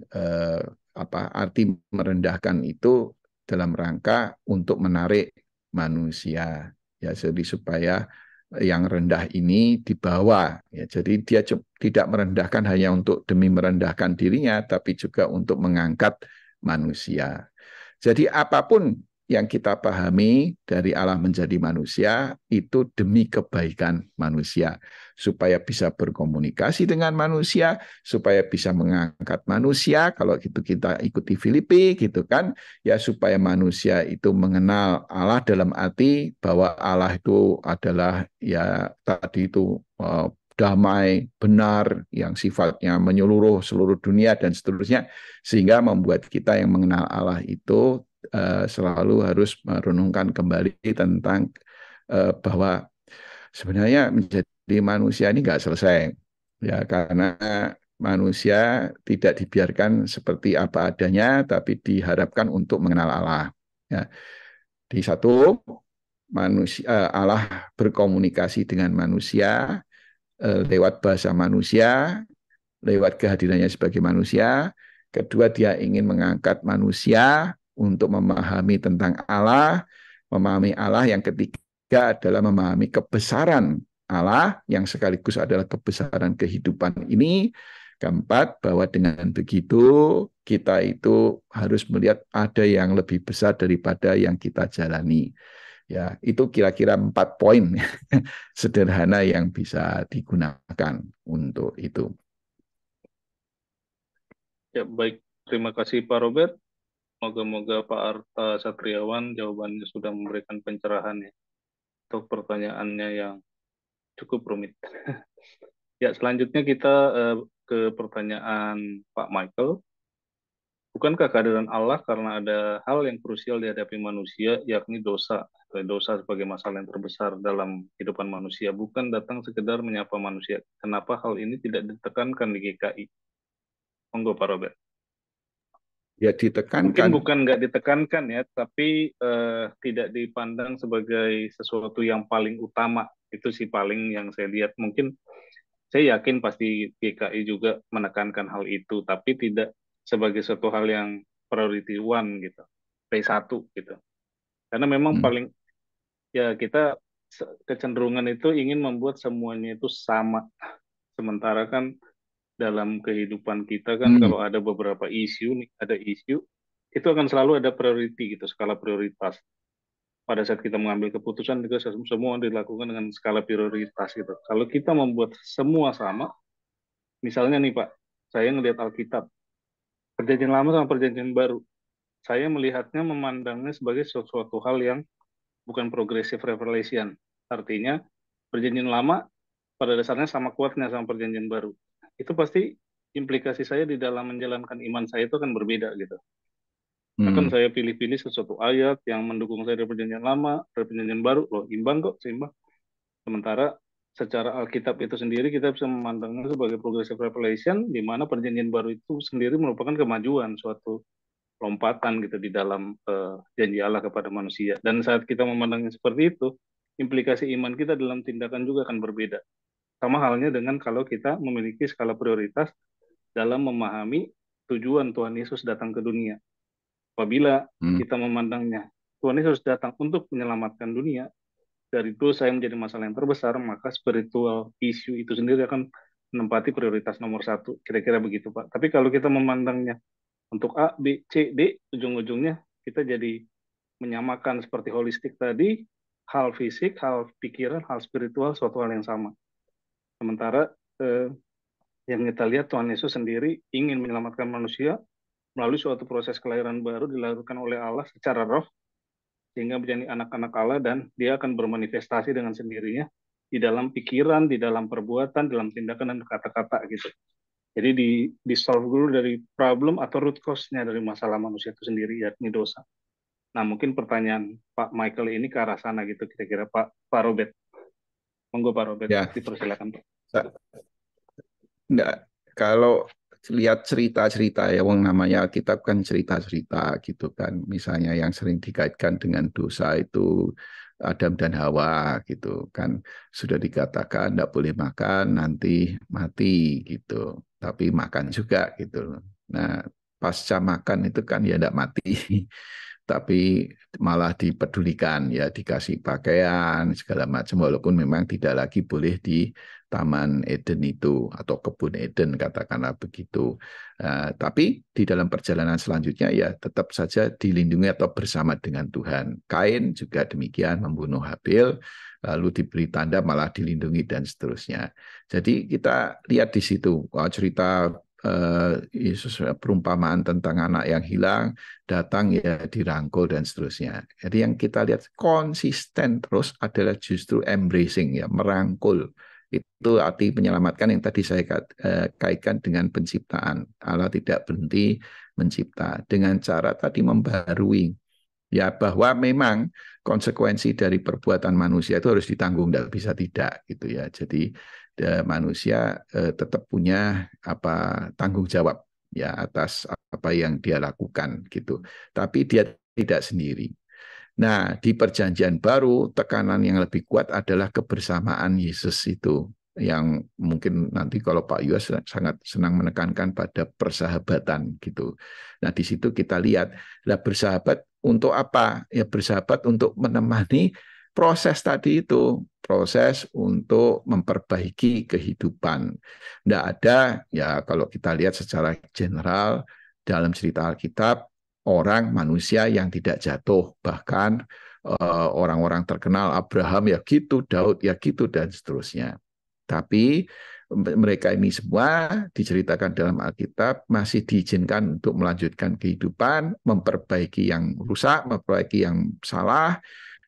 apa arti merendahkan itu dalam rangka untuk menarik manusia ya jadi supaya yang rendah ini dibawa ya jadi dia tidak merendahkan hanya untuk demi merendahkan dirinya tapi juga untuk mengangkat manusia jadi apapun yang kita pahami dari Allah menjadi manusia itu demi kebaikan manusia, supaya bisa berkomunikasi dengan manusia, supaya bisa mengangkat manusia. Kalau gitu kita ikuti Filipi gitu kan, ya supaya manusia itu mengenal Allah dalam arti bahwa Allah itu adalah ya tadi itu eh, damai, benar, yang sifatnya menyeluruh seluruh dunia dan seterusnya, sehingga membuat kita yang mengenal Allah itu Eh, selalu harus merenungkan kembali tentang eh, bahwa sebenarnya menjadi manusia ini nggak selesai ya karena manusia tidak dibiarkan seperti apa adanya tapi diharapkan untuk mengenal Allah ya di satu manusia eh, Allah berkomunikasi dengan manusia lewat bahasa manusia lewat kehadirannya sebagai manusia kedua dia ingin mengangkat manusia untuk memahami tentang Allah, memahami Allah yang ketiga adalah memahami kebesaran Allah yang sekaligus adalah kebesaran kehidupan ini. Keempat, bahwa dengan begitu kita itu harus melihat ada yang lebih besar daripada yang kita jalani. Ya, itu kira-kira empat poin (laughs) sederhana yang bisa digunakan untuk itu.
Ya, baik. Terima kasih Pak Robert. Moga-moga Pak Arta Satriawan jawabannya sudah memberikan pencerahan ya untuk pertanyaannya yang cukup rumit. (laughs) ya, selanjutnya kita eh, ke pertanyaan Pak Michael. Bukankah kehadiran Allah karena ada hal yang krusial dihadapi manusia, yakni dosa? Dosa sebagai masalah yang terbesar dalam kehidupan manusia, bukan datang sekedar menyapa manusia. Kenapa hal ini tidak ditekankan di GKI? Monggo Pak Robert
ya ditekankan. Mungkin bukan
nggak ditekankan ya, tapi uh, tidak dipandang sebagai sesuatu yang paling utama. Itu sih paling yang saya lihat. Mungkin saya yakin pasti GKI juga menekankan hal itu, tapi tidak sebagai suatu hal yang priority one gitu, P1 gitu. Karena memang hmm. paling ya kita kecenderungan itu ingin membuat semuanya itu sama. Sementara kan dalam kehidupan kita kan hmm. kalau ada beberapa isu nih, ada isu itu akan selalu ada priority gitu, skala prioritas. Pada saat kita mengambil keputusan juga semua dilakukan dengan skala prioritas gitu. Kalau kita membuat semua sama, misalnya nih Pak, saya ngelihat Alkitab, perjanjian lama sama perjanjian baru, saya melihatnya memandangnya sebagai sesuatu hal yang bukan progressive revelation. Artinya perjanjian lama pada dasarnya sama kuatnya sama perjanjian baru itu pasti implikasi saya di dalam menjalankan iman saya itu akan berbeda gitu. Hmm. Akan saya pilih-pilih sesuatu ayat yang mendukung saya dari perjanjian lama, dari perjanjian baru, loh imbang kok, seimbang. Sementara secara Alkitab itu sendiri kita bisa memandangnya sebagai progressive revelation di mana perjanjian baru itu sendiri merupakan kemajuan suatu lompatan gitu di dalam uh, janji Allah kepada manusia. Dan saat kita memandangnya seperti itu, implikasi iman kita dalam tindakan juga akan berbeda. Sama halnya dengan kalau kita memiliki skala prioritas dalam memahami tujuan Tuhan Yesus datang ke dunia. Apabila hmm. kita memandangnya, Tuhan Yesus datang untuk menyelamatkan dunia, dari itu saya menjadi masalah yang terbesar, maka spiritual issue itu sendiri akan menempati prioritas nomor satu. Kira-kira begitu, Pak. Tapi kalau kita memandangnya untuk A, B, C, D, ujung-ujungnya kita jadi menyamakan seperti holistik tadi, hal fisik, hal pikiran, hal spiritual, suatu hal yang sama. Sementara eh, yang kita lihat Tuhan Yesus sendiri ingin menyelamatkan manusia melalui suatu proses kelahiran baru dilakukan oleh Allah secara roh sehingga menjadi anak-anak Allah dan dia akan bermanifestasi dengan sendirinya di dalam pikiran, di dalam perbuatan, dalam tindakan dan kata-kata gitu. Jadi di di solve dulu dari problem atau root cause-nya dari masalah manusia itu sendiri yakni dosa. Nah, mungkin pertanyaan Pak Michael ini ke arah sana gitu kira-kira Pak Pak Robert. Monggo Pak Robert, ya. dipersilakan Pak.
Enggak. Kalau lihat cerita-cerita ya wong namanya kitab kan cerita-cerita gitu kan. Misalnya yang sering dikaitkan dengan dosa itu Adam dan Hawa gitu kan sudah dikatakan tidak boleh makan nanti mati gitu tapi makan juga gitu nah pasca makan itu kan ya tidak mati (laughs) tapi malah dipedulikan ya dikasih pakaian segala macam walaupun memang tidak lagi boleh di Taman Eden itu atau kebun Eden katakanlah begitu. Uh, tapi di dalam perjalanan selanjutnya ya tetap saja dilindungi atau bersama dengan Tuhan. Kain juga demikian membunuh Habil lalu diberi tanda malah dilindungi dan seterusnya. Jadi kita lihat di situ cerita eh, Yesus eh, perumpamaan tentang anak yang hilang datang ya dirangkul dan seterusnya. Jadi yang kita lihat konsisten terus adalah justru embracing ya merangkul itu arti menyelamatkan yang tadi saya eh, kaitkan dengan penciptaan. Allah tidak berhenti mencipta dengan cara tadi membarui ya bahwa memang konsekuensi dari perbuatan manusia itu harus ditanggung tidak bisa tidak gitu ya jadi eh, manusia eh, tetap punya apa tanggung jawab ya atas apa yang dia lakukan gitu tapi dia tidak sendiri Nah, di Perjanjian Baru, tekanan yang lebih kuat adalah kebersamaan Yesus itu, yang mungkin nanti kalau Pak Yus sangat senang menekankan pada persahabatan gitu. Nah, di situ kita lihat, lah bersahabat untuk apa? Ya bersahabat untuk menemani proses tadi itu, proses untuk memperbaiki kehidupan. Tidak ada, ya kalau kita lihat secara general, dalam cerita Alkitab orang manusia yang tidak jatuh bahkan eh, orang-orang terkenal Abraham ya gitu, Daud ya gitu dan seterusnya. Tapi mereka ini semua diceritakan dalam Alkitab masih diizinkan untuk melanjutkan kehidupan, memperbaiki yang rusak, memperbaiki yang salah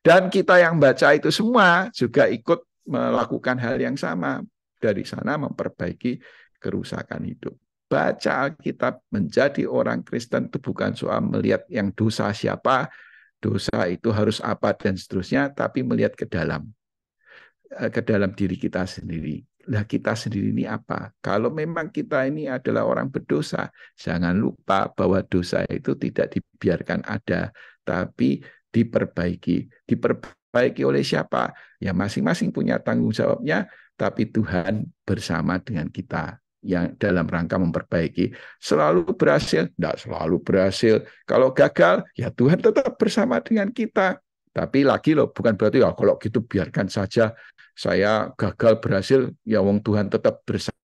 dan kita yang baca itu semua juga ikut melakukan hal yang sama dari sana memperbaiki kerusakan hidup baca Alkitab, menjadi orang Kristen itu bukan soal melihat yang dosa siapa, dosa itu harus apa dan seterusnya, tapi melihat ke dalam eh, ke dalam diri kita sendiri. Lah kita sendiri ini apa? Kalau memang kita ini adalah orang berdosa, jangan lupa bahwa dosa itu tidak dibiarkan ada, tapi diperbaiki. Diperbaiki oleh siapa? Ya masing-masing punya tanggung jawabnya, tapi Tuhan bersama dengan kita yang dalam rangka memperbaiki selalu berhasil, tidak selalu berhasil. Kalau gagal, ya Tuhan tetap bersama dengan kita. Tapi lagi loh, bukan berarti ya kalau gitu biarkan saja saya gagal berhasil, ya wong Tuhan tetap bersama.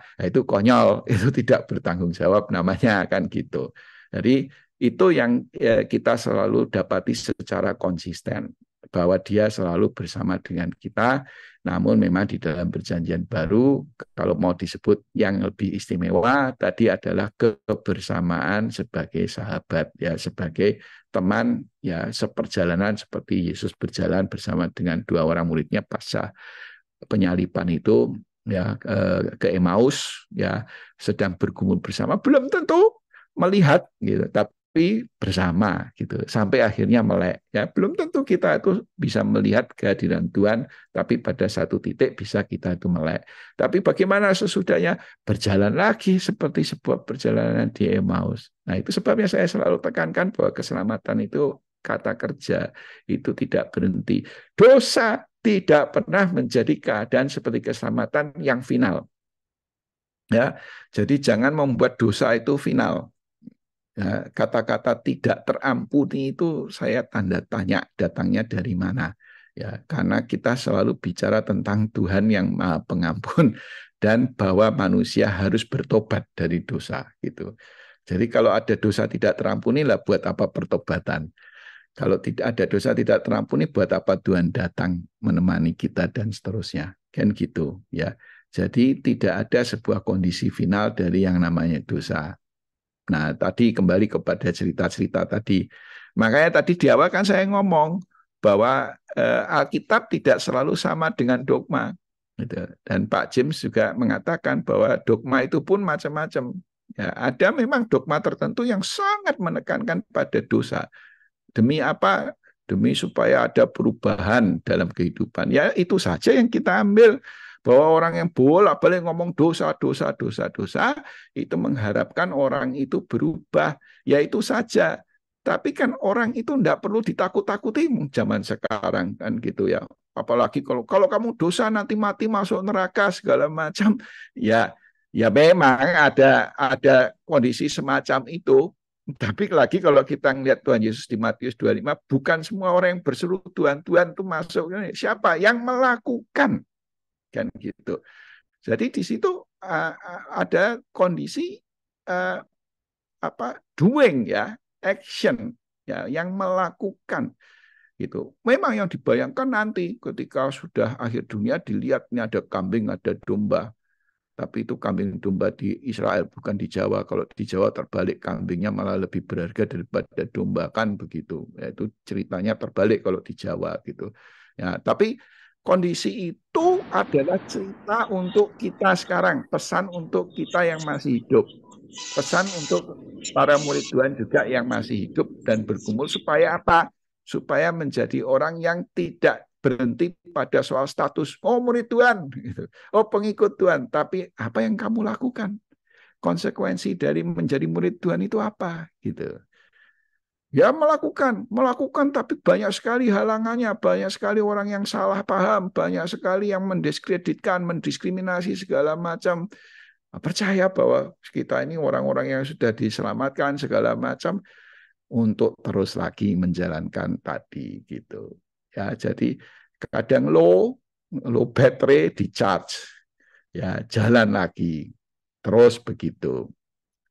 Nah, itu konyol, (laughs) itu tidak bertanggung jawab namanya kan gitu. Jadi itu yang ya, kita selalu dapati secara konsisten bahwa dia selalu bersama dengan kita. Namun memang di dalam perjanjian baru kalau mau disebut yang lebih istimewa tadi adalah kebersamaan sebagai sahabat ya sebagai teman ya seperjalanan seperti Yesus berjalan bersama dengan dua orang muridnya pasca penyaliban itu ya ke Emmaus ya sedang bergumul bersama belum tentu melihat gitu tapi tapi bersama gitu sampai akhirnya melek ya belum tentu kita itu bisa melihat kehadiran Tuhan tapi pada satu titik bisa kita itu melek tapi bagaimana sesudahnya berjalan lagi seperti sebuah perjalanan di Emmaus nah itu sebabnya saya selalu tekankan bahwa keselamatan itu kata kerja itu tidak berhenti dosa tidak pernah menjadi keadaan seperti keselamatan yang final ya jadi jangan membuat dosa itu final Ya, kata-kata tidak terampuni itu saya tanda tanya datangnya dari mana ya karena kita selalu bicara tentang Tuhan yang Maha Pengampun (laughs) dan bahwa manusia harus bertobat dari dosa gitu. Jadi kalau ada dosa tidak terampuni lah buat apa pertobatan. Kalau tidak ada dosa tidak terampuni buat apa Tuhan datang menemani kita dan seterusnya. Kan gitu ya. Jadi tidak ada sebuah kondisi final dari yang namanya dosa. Nah, tadi kembali kepada cerita-cerita tadi. Makanya tadi di awal kan saya ngomong bahwa eh, Alkitab tidak selalu sama dengan dogma. Gitu. Dan Pak James juga mengatakan bahwa dogma itu pun macam-macam. Ya, ada memang dogma tertentu yang sangat menekankan pada dosa. Demi apa? Demi supaya ada perubahan dalam kehidupan. Ya itu saja yang kita ambil bahwa orang yang bolak-balik ngomong dosa, dosa, dosa, dosa, itu mengharapkan orang itu berubah. Ya itu saja. Tapi kan orang itu tidak perlu ditakut-takuti zaman sekarang kan gitu ya. Apalagi kalau kalau kamu dosa nanti mati masuk neraka segala macam. Ya ya memang ada ada kondisi semacam itu. Tapi lagi kalau kita melihat Tuhan Yesus di Matius 25, bukan semua orang yang berseru Tuhan, Tuhan itu masuk. Siapa yang melakukan kan gitu. Jadi di situ uh, ada kondisi uh, apa doing ya, action ya yang melakukan gitu. Memang yang dibayangkan nanti ketika sudah akhir dunia dilihatnya ada kambing, ada domba. Tapi itu kambing domba di Israel bukan di Jawa. Kalau di Jawa terbalik kambingnya malah lebih berharga daripada domba kan begitu. Ya, itu ceritanya terbalik kalau di Jawa gitu. Ya, tapi Kondisi itu adalah cerita untuk kita sekarang, pesan untuk kita yang masih hidup. Pesan untuk para murid Tuhan juga yang masih hidup dan berkumpul. supaya apa? Supaya menjadi orang yang tidak berhenti pada soal status, oh murid Tuhan, gitu. oh pengikut Tuhan. Tapi apa yang kamu lakukan? Konsekuensi dari menjadi murid Tuhan itu apa? Gitu. Ya melakukan, melakukan tapi banyak sekali halangannya, banyak sekali orang yang salah paham, banyak sekali yang mendiskreditkan, mendiskriminasi segala macam. Nah, percaya bahwa kita ini orang-orang yang sudah diselamatkan segala macam untuk terus lagi menjalankan tadi gitu. Ya, jadi kadang low, low battery, di charge. Ya, jalan lagi. Terus begitu.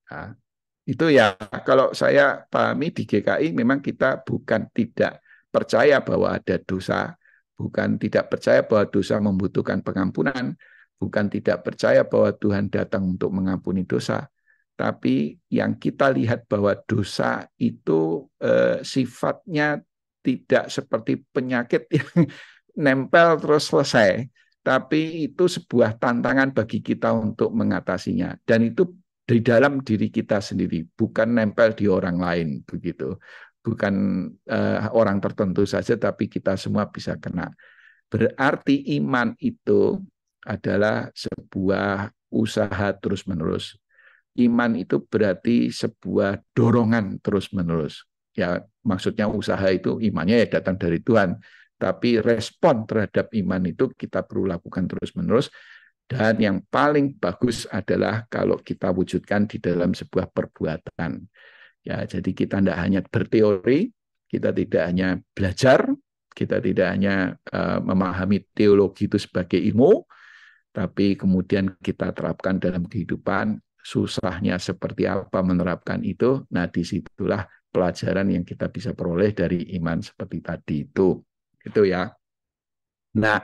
Ya. Itu ya kalau saya pahami di GKI memang kita bukan tidak percaya bahwa ada dosa, bukan tidak percaya bahwa dosa membutuhkan pengampunan, bukan tidak percaya bahwa Tuhan datang untuk mengampuni dosa, tapi yang kita lihat bahwa dosa itu eh, sifatnya tidak seperti penyakit (laughs) yang nempel terus selesai, tapi itu sebuah tantangan bagi kita untuk mengatasinya. Dan itu di dalam diri kita sendiri, bukan nempel di orang lain begitu. Bukan uh, orang tertentu saja tapi kita semua bisa kena. Berarti iman itu adalah sebuah usaha terus-menerus. Iman itu berarti sebuah dorongan terus-menerus. Ya, maksudnya usaha itu imannya ya datang dari Tuhan, tapi respon terhadap iman itu kita perlu lakukan terus-menerus dan yang paling bagus adalah kalau kita wujudkan di dalam sebuah perbuatan. Ya, jadi kita tidak hanya berteori, kita tidak hanya belajar, kita tidak hanya eh, memahami teologi itu sebagai ilmu, tapi kemudian kita terapkan dalam kehidupan. Susahnya seperti apa menerapkan itu? Nah, disitulah pelajaran yang kita bisa peroleh dari iman seperti tadi itu. Itu ya. Nah,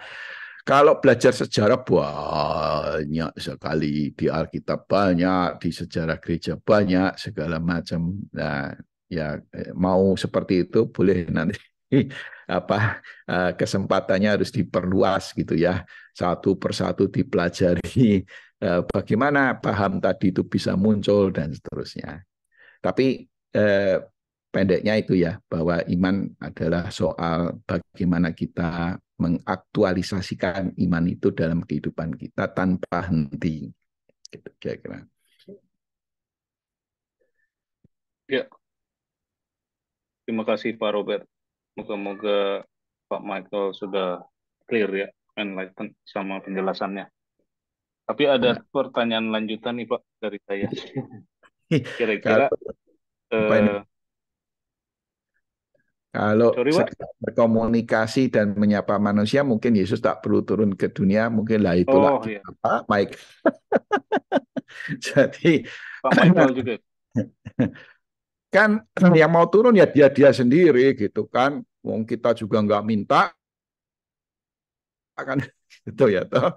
kalau belajar sejarah banyak sekali di Alkitab banyak, di sejarah gereja banyak segala macam. Nah, ya eh, mau seperti itu boleh nanti (laughs) apa eh, kesempatannya harus diperluas gitu ya satu persatu dipelajari (laughs) eh, bagaimana paham tadi itu bisa muncul dan seterusnya tapi eh, pendeknya itu ya bahwa iman adalah soal bagaimana kita mengaktualisasikan iman itu dalam kehidupan kita tanpa henti. Gitu kira-kira.
Ya. Terima kasih Pak Robert. Moga-moga Pak Michael sudah clear ya, enlighten sama penjelasannya. Tapi ada nah. pertanyaan lanjutan nih Pak dari saya. (laughs) Kira-kira
kalau berkomunikasi dan menyapa manusia, mungkin Yesus tak perlu turun ke dunia. Mungkin lah itulah oh, iya. Pak Mike. (laughs) Jadi Pak Michael (laughs) juga. kan yang mau turun ya dia dia sendiri gitu kan. Wong kita juga nggak minta akan (laughs) gitu ya toh.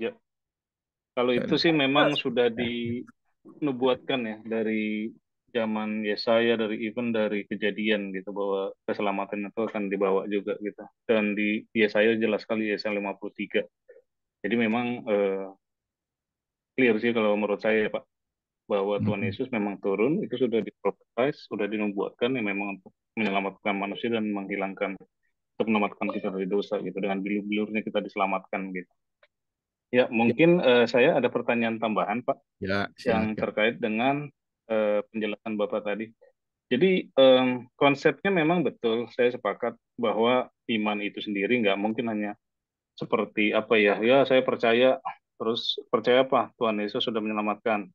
Ya. Kalau
itu sih memang sudah ya. di nubuatkan ya dari zaman Yesaya dari even dari kejadian gitu bahwa keselamatan itu akan dibawa juga gitu dan di Yesaya jelas sekali Yesaya 53 jadi memang eh, clear sih kalau menurut saya ya, Pak bahwa hmm. Tuhan mm-hmm. Yesus memang turun itu sudah diprophesize sudah dinubuatkan yang memang untuk menyelamatkan manusia dan menghilangkan untuk menyelamatkan kita dari dosa gitu dengan bilur-bilurnya kita diselamatkan gitu Ya, mungkin ya. Uh, saya ada pertanyaan tambahan, Pak,
ya, yang
terkait dengan uh, penjelasan Bapak tadi. Jadi um, konsepnya memang betul, saya sepakat bahwa iman itu sendiri nggak mungkin hanya seperti apa ya, ya saya percaya, terus percaya apa Tuhan Yesus sudah menyelamatkan,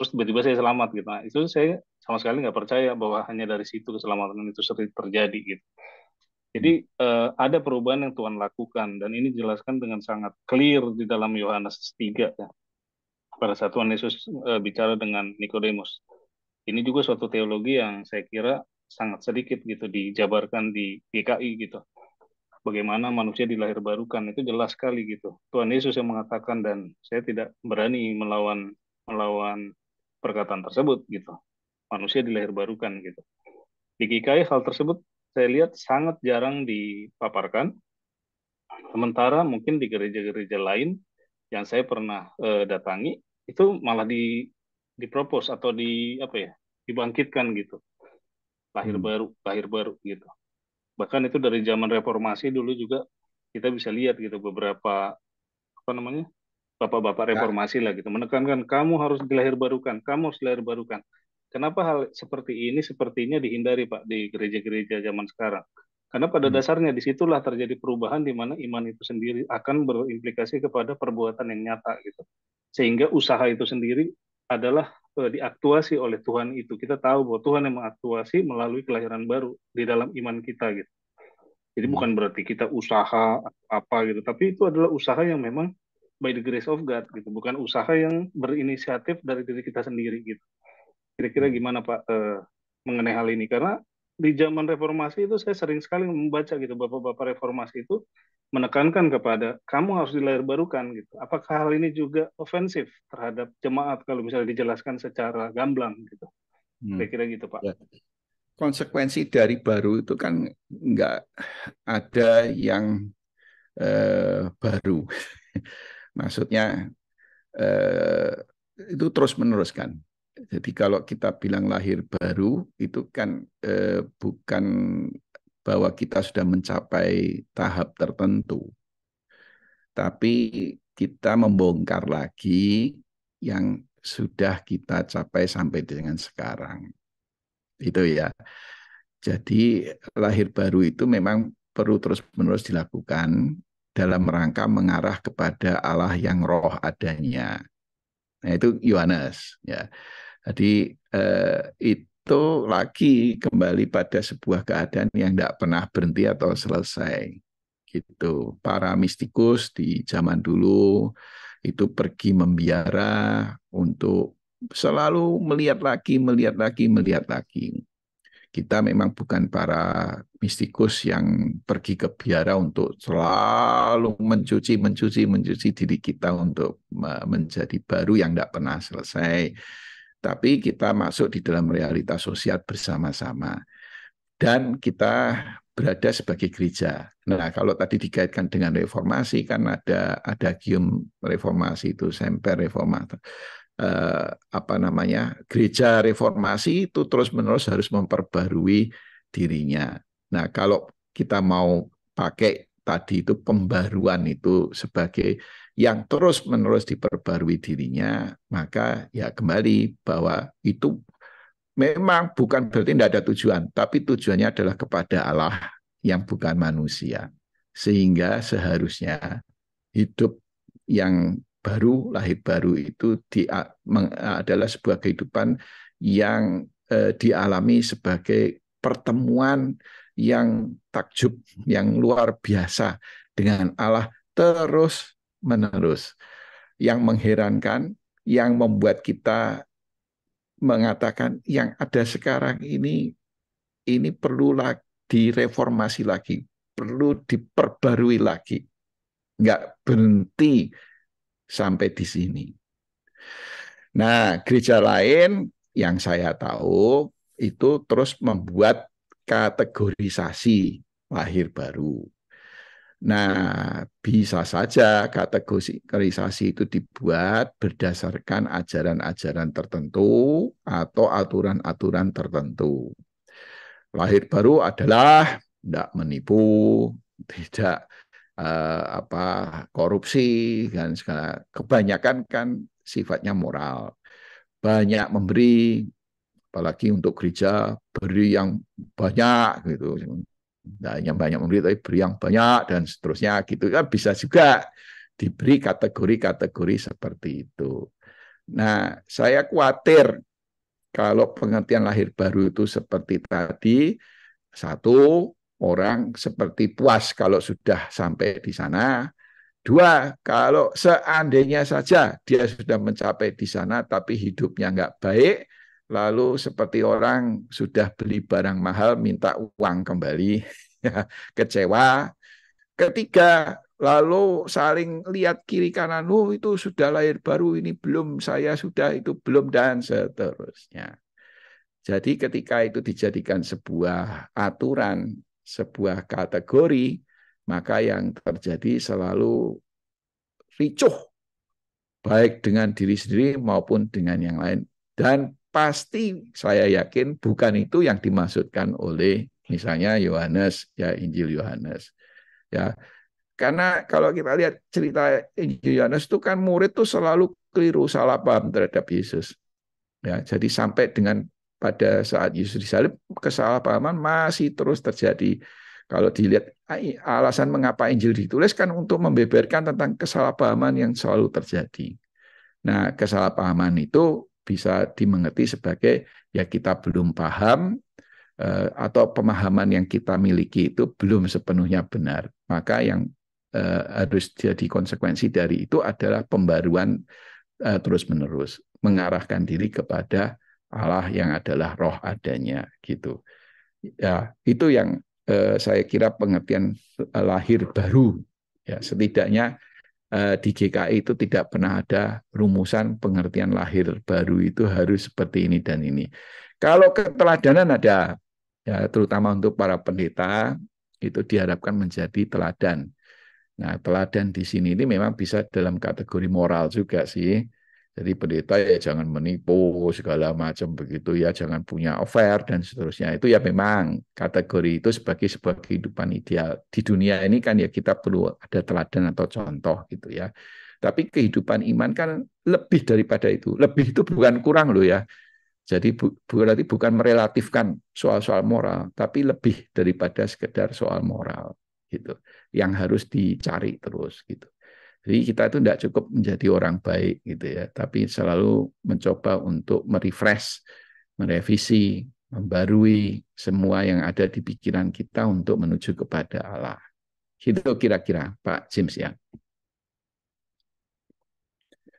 terus tiba-tiba saya selamat gitu. Nah, itu saya sama sekali nggak percaya bahwa hanya dari situ keselamatan itu sering terjadi gitu. Jadi uh, ada perubahan yang Tuhan lakukan dan ini dijelaskan dengan sangat clear di dalam Yohanes 3 ya. Pada saat Tuhan Yesus uh, bicara dengan Nikodemus. Ini juga suatu teologi yang saya kira sangat sedikit gitu dijabarkan di GKI gitu. Bagaimana manusia dilahirbarukan itu jelas sekali gitu. Tuhan Yesus yang mengatakan dan saya tidak berani melawan melawan perkataan tersebut gitu. Manusia dilahirbarukan gitu. Di GKI hal tersebut saya lihat sangat jarang dipaparkan. Sementara mungkin di gereja-gereja lain yang saya pernah eh, datangi itu malah di dipropos atau di apa ya dibangkitkan gitu lahir hmm. baru lahir baru gitu bahkan itu dari zaman reformasi dulu juga kita bisa lihat gitu beberapa apa namanya bapak-bapak reformasi ya. lah gitu menekankan kamu harus dilahir barukan kamu harus dilahir barukan Kenapa hal seperti ini sepertinya dihindari Pak di gereja-gereja zaman sekarang? Karena pada hmm. dasarnya disitulah terjadi perubahan di mana iman itu sendiri akan berimplikasi kepada perbuatan yang nyata gitu. Sehingga usaha itu sendiri adalah eh, diaktuasi oleh Tuhan itu. Kita tahu bahwa Tuhan yang mengaktuasi melalui kelahiran baru di dalam iman kita gitu. Jadi hmm. bukan berarti kita usaha apa gitu, tapi itu adalah usaha yang memang by the grace of God gitu, bukan usaha yang berinisiatif dari diri kita sendiri gitu kira-kira gimana Pak eh, mengenai hal ini karena di zaman reformasi itu saya sering sekali membaca gitu bapak-bapak reformasi itu menekankan kepada kamu harus dilahir barukan gitu. Apakah hal ini juga ofensif terhadap jemaat kalau misalnya dijelaskan secara gamblang gitu? Hmm. Kira-kira gitu Pak. Ya.
Konsekuensi dari baru itu kan nggak ada yang eh, baru. (laughs) Maksudnya eh, itu terus meneruskan. Jadi kalau kita bilang lahir baru itu kan eh, bukan bahwa kita sudah mencapai tahap tertentu. Tapi kita membongkar lagi yang sudah kita capai sampai dengan sekarang. Itu ya. Jadi lahir baru itu memang perlu terus-menerus dilakukan dalam rangka mengarah kepada Allah yang roh adanya. Nah itu Yohanes ya. Jadi eh, itu lagi kembali pada sebuah keadaan yang tidak pernah berhenti atau selesai. Gitu. Para mistikus di zaman dulu itu pergi membiara untuk selalu melihat lagi, melihat lagi, melihat lagi. Kita memang bukan para mistikus yang pergi ke biara untuk selalu mencuci, mencuci, mencuci diri kita untuk menjadi baru yang tidak pernah selesai tapi kita masuk di dalam realitas sosial bersama-sama dan kita berada sebagai gereja. Nah, kalau tadi dikaitkan dengan reformasi kan ada ada gium reformasi itu semper reformator. Eh, apa namanya? Gereja reformasi itu terus-menerus harus memperbarui dirinya. Nah, kalau kita mau pakai tadi itu pembaruan itu sebagai yang terus-menerus diperbarui dirinya, maka ya kembali bahwa itu memang bukan berarti tidak ada tujuan, tapi tujuannya adalah kepada Allah yang bukan manusia. Sehingga seharusnya hidup yang baru, lahir baru itu di, adalah sebuah kehidupan yang eh, dialami sebagai pertemuan yang takjub, yang luar biasa dengan Allah terus menerus. Yang mengherankan, yang membuat kita mengatakan yang ada sekarang ini ini perlu direformasi lagi, perlu diperbarui lagi. Nggak berhenti sampai di sini. Nah, gereja lain yang saya tahu itu terus membuat kategorisasi lahir baru. Nah, bisa saja kategorisasi itu dibuat berdasarkan ajaran-ajaran tertentu atau aturan-aturan tertentu. Lahir baru adalah tidak menipu, tidak eh, apa korupsi dan segala. Kebanyakan kan sifatnya moral. Banyak memberi, apalagi untuk gereja beri yang banyak gitu tidak yang banyak memberi, tapi beri yang banyak dan seterusnya gitu kan bisa juga diberi kategori-kategori seperti itu. Nah, saya khawatir kalau pengertian lahir baru itu seperti tadi, satu orang seperti puas kalau sudah sampai di sana, dua kalau seandainya saja dia sudah mencapai di sana tapi hidupnya nggak baik, lalu seperti orang sudah beli barang mahal minta uang kembali, (laughs) ya, kecewa. Ketiga, lalu saling lihat kiri kanan, oh itu sudah lahir baru, ini belum, saya sudah itu belum, dan seterusnya. Jadi ketika itu dijadikan sebuah aturan, sebuah kategori, maka yang terjadi selalu ricuh, baik dengan diri sendiri maupun dengan yang lain. Dan pasti saya yakin bukan itu yang dimaksudkan oleh misalnya Yohanes ya Injil Yohanes ya karena kalau kita lihat cerita Injil Yohanes itu kan murid tuh selalu keliru salah paham terhadap Yesus ya jadi sampai dengan pada saat Yesus disalib kesalahpahaman masih terus terjadi kalau dilihat alasan mengapa Injil ditulis kan untuk membeberkan tentang kesalahpahaman yang selalu terjadi. Nah, kesalahpahaman itu bisa dimengerti sebagai ya kita belum paham eh, atau pemahaman yang kita miliki itu belum sepenuhnya benar. Maka yang eh, harus jadi konsekuensi dari itu adalah pembaruan eh, terus-menerus, mengarahkan diri kepada Allah yang adalah roh adanya gitu. Ya, itu yang saya kira pengertian lahir baru ya setidaknya Eh, di GKI itu tidak pernah ada rumusan pengertian lahir baru itu harus seperti ini dan ini. Kalau keteladanan ada, ya terutama untuk para pendeta itu diharapkan menjadi teladan. Nah, teladan di sini ini memang bisa dalam kategori moral juga sih. Jadi pendeta ya jangan menipu segala macam begitu ya, jangan punya offer dan seterusnya. Itu ya memang kategori itu sebagai sebuah kehidupan ideal. Di dunia ini kan ya kita perlu ada teladan atau contoh gitu ya. Tapi kehidupan iman kan lebih daripada itu. Lebih itu bukan kurang loh ya. Jadi bu, berarti bukan merelatifkan soal-soal moral, tapi lebih daripada sekedar soal moral gitu. Yang harus dicari terus gitu. Jadi kita itu tidak cukup menjadi orang baik gitu ya, tapi selalu mencoba untuk merefresh, merevisi, membarui semua yang ada di pikiran kita untuk menuju kepada Allah. Itu kira-kira Pak James ya.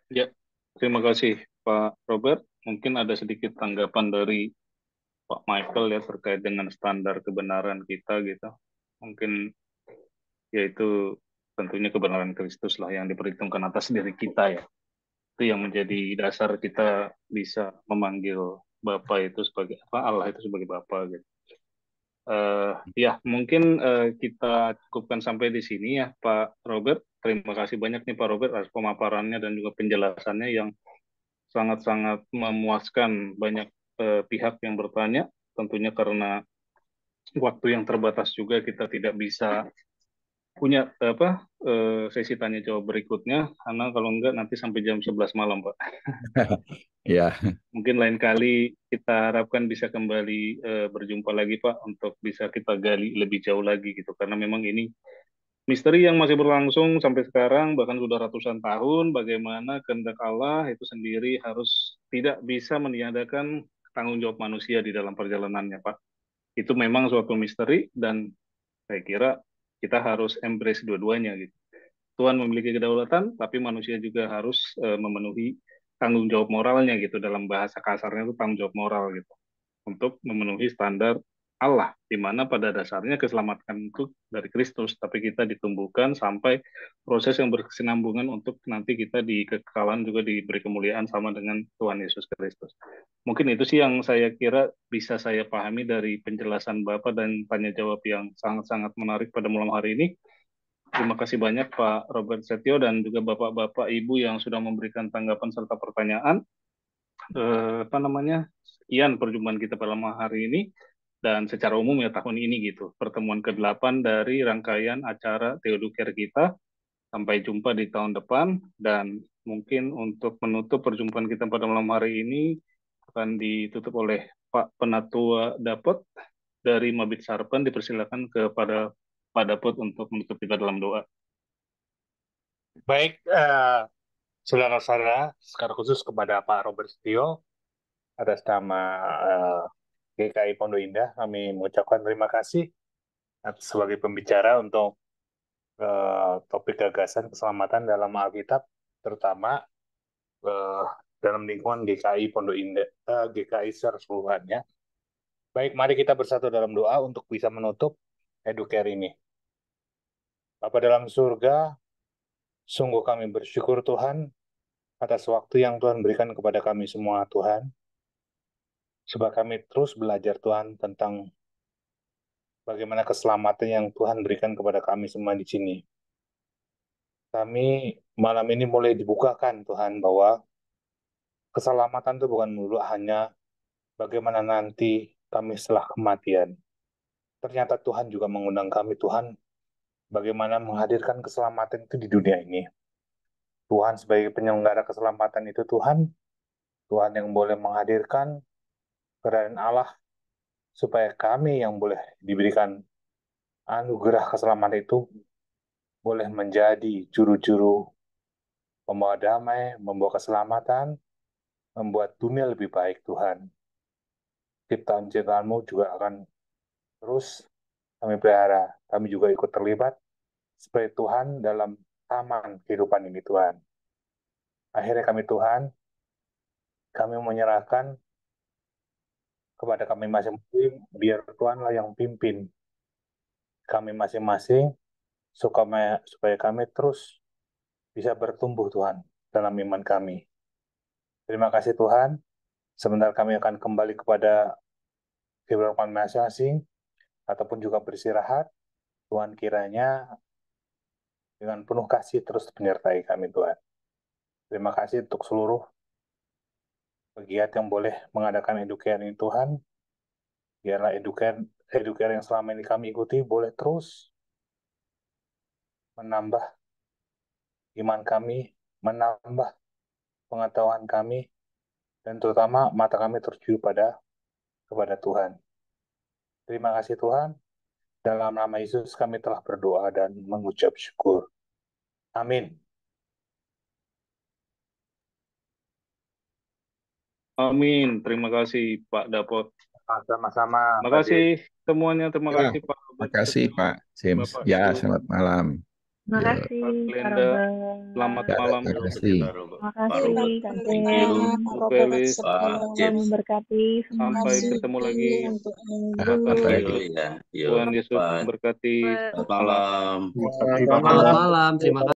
Ya, terima kasih Pak Robert. Mungkin ada sedikit tanggapan dari Pak Michael ya terkait dengan standar kebenaran kita gitu. Mungkin yaitu tentunya kebenaran Kristus lah yang diperhitungkan atas diri kita ya. Itu yang menjadi dasar kita bisa memanggil Bapak itu sebagai apa Allah itu sebagai Bapak gitu. Uh, ya mungkin uh, kita cukupkan sampai di sini ya Pak Robert. Terima kasih banyak nih Pak Robert atas pemaparannya dan juga penjelasannya yang sangat-sangat memuaskan banyak uh, pihak yang bertanya. Tentunya karena waktu yang terbatas juga kita tidak bisa punya eh, apa saya eh, sesi tanya jawab berikutnya karena kalau enggak nanti sampai jam 11 malam Pak.
(laughs) ya.
Mungkin lain kali kita harapkan bisa kembali uh, berjumpa lagi Pak untuk bisa kita gali lebih jauh lagi gitu karena memang ini misteri yang masih berlangsung sampai sekarang bahkan sudah ratusan tahun bagaimana kehendak Allah itu sendiri harus tidak bisa meniadakan tanggung jawab manusia di dalam perjalanannya Pak. Itu memang suatu misteri dan saya kira kita harus embrace dua-duanya gitu. Tuhan memiliki kedaulatan, tapi manusia juga harus uh, memenuhi tanggung jawab moralnya gitu dalam bahasa kasarnya itu tanggung jawab moral gitu untuk memenuhi standar Allah, di mana pada dasarnya keselamatan itu dari Kristus, tapi kita ditumbuhkan sampai proses yang berkesinambungan untuk nanti kita di kekalan juga diberi kemuliaan sama dengan Tuhan Yesus Kristus. Mungkin itu sih yang saya kira bisa saya pahami dari penjelasan Bapak dan tanya jawab yang sangat-sangat menarik pada malam hari ini. Terima kasih banyak Pak Robert Setio dan juga Bapak-Bapak Ibu yang sudah memberikan tanggapan serta pertanyaan. Eh, apa namanya? Sekian perjumpaan kita pada malam hari ini dan secara umum ya tahun ini gitu. Pertemuan ke-8 dari rangkaian acara Teoduker kita. Sampai jumpa di tahun depan dan mungkin untuk menutup perjumpaan kita pada malam hari ini akan ditutup oleh Pak Penatua Dapet dari Mabit Sarpan dipersilakan kepada Pak Dapet untuk menutup kita dalam
doa. Baik, uh, saudara-saudara, secara khusus kepada Pak Robert Setio atas nama uh, GKI Pondok Indah kami mengucapkan terima kasih sebagai pembicara untuk uh, topik gagasan keselamatan dalam Alkitab terutama uh, dalam lingkungan GKI Pondok Indah uh, eh, GKI secara keseluruhannya. Baik, mari kita bersatu dalam doa untuk bisa menutup educare ini. Bapak dalam surga, sungguh kami bersyukur Tuhan atas waktu yang Tuhan berikan kepada kami semua Tuhan supaya kami terus belajar Tuhan tentang bagaimana keselamatan yang Tuhan berikan kepada kami semua di sini. Kami malam ini mulai dibukakan Tuhan bahwa keselamatan itu bukan melulu hanya bagaimana nanti kami setelah kematian. Ternyata Tuhan juga mengundang kami Tuhan bagaimana menghadirkan keselamatan itu di dunia ini. Tuhan sebagai penyelenggara keselamatan itu Tuhan, Tuhan yang boleh menghadirkan kerajaan Allah supaya kami yang boleh diberikan anugerah keselamatan itu boleh menjadi juru-juru membawa damai, membawa keselamatan, membuat dunia lebih baik Tuhan. Ciptaan-ciptaanmu juga akan terus kami pelihara. Kami juga ikut terlibat sebagai Tuhan dalam taman kehidupan ini Tuhan. Akhirnya kami Tuhan, kami menyerahkan kepada kami masing-masing, biar Tuhanlah yang pimpin kami masing-masing, supaya, kami terus bisa bertumbuh Tuhan dalam iman kami. Terima kasih Tuhan. Sebentar kami akan kembali kepada kehidupan masing-masing, ataupun juga beristirahat. Tuhan kiranya dengan penuh kasih terus menyertai kami Tuhan. Terima kasih untuk seluruh pegiat yang boleh mengadakan edukasi Tuhan, biarlah edukasi yang selama ini kami ikuti boleh terus menambah iman kami, menambah pengetahuan kami, dan terutama mata kami tertuju pada kepada Tuhan. Terima kasih Tuhan. Dalam nama Yesus kami telah berdoa dan mengucap syukur. Amin.
Amin. Terima kasih Pak Dapot. Sama-sama. Terima kasih semuanya. Terima ya. kasih Pak.
Terima kasih Pak James. Bapak, ya, selamat malam. Terima ya.
kasih. Selamat ya, malam.
Terima kasih. Terima kasih.
Ah, terima kasih. Terima memberkati. Sampai ketemu lagi. Sampai Tuhan Yesus memberkati. Selamat malam. Selamat malam. Terima kasih.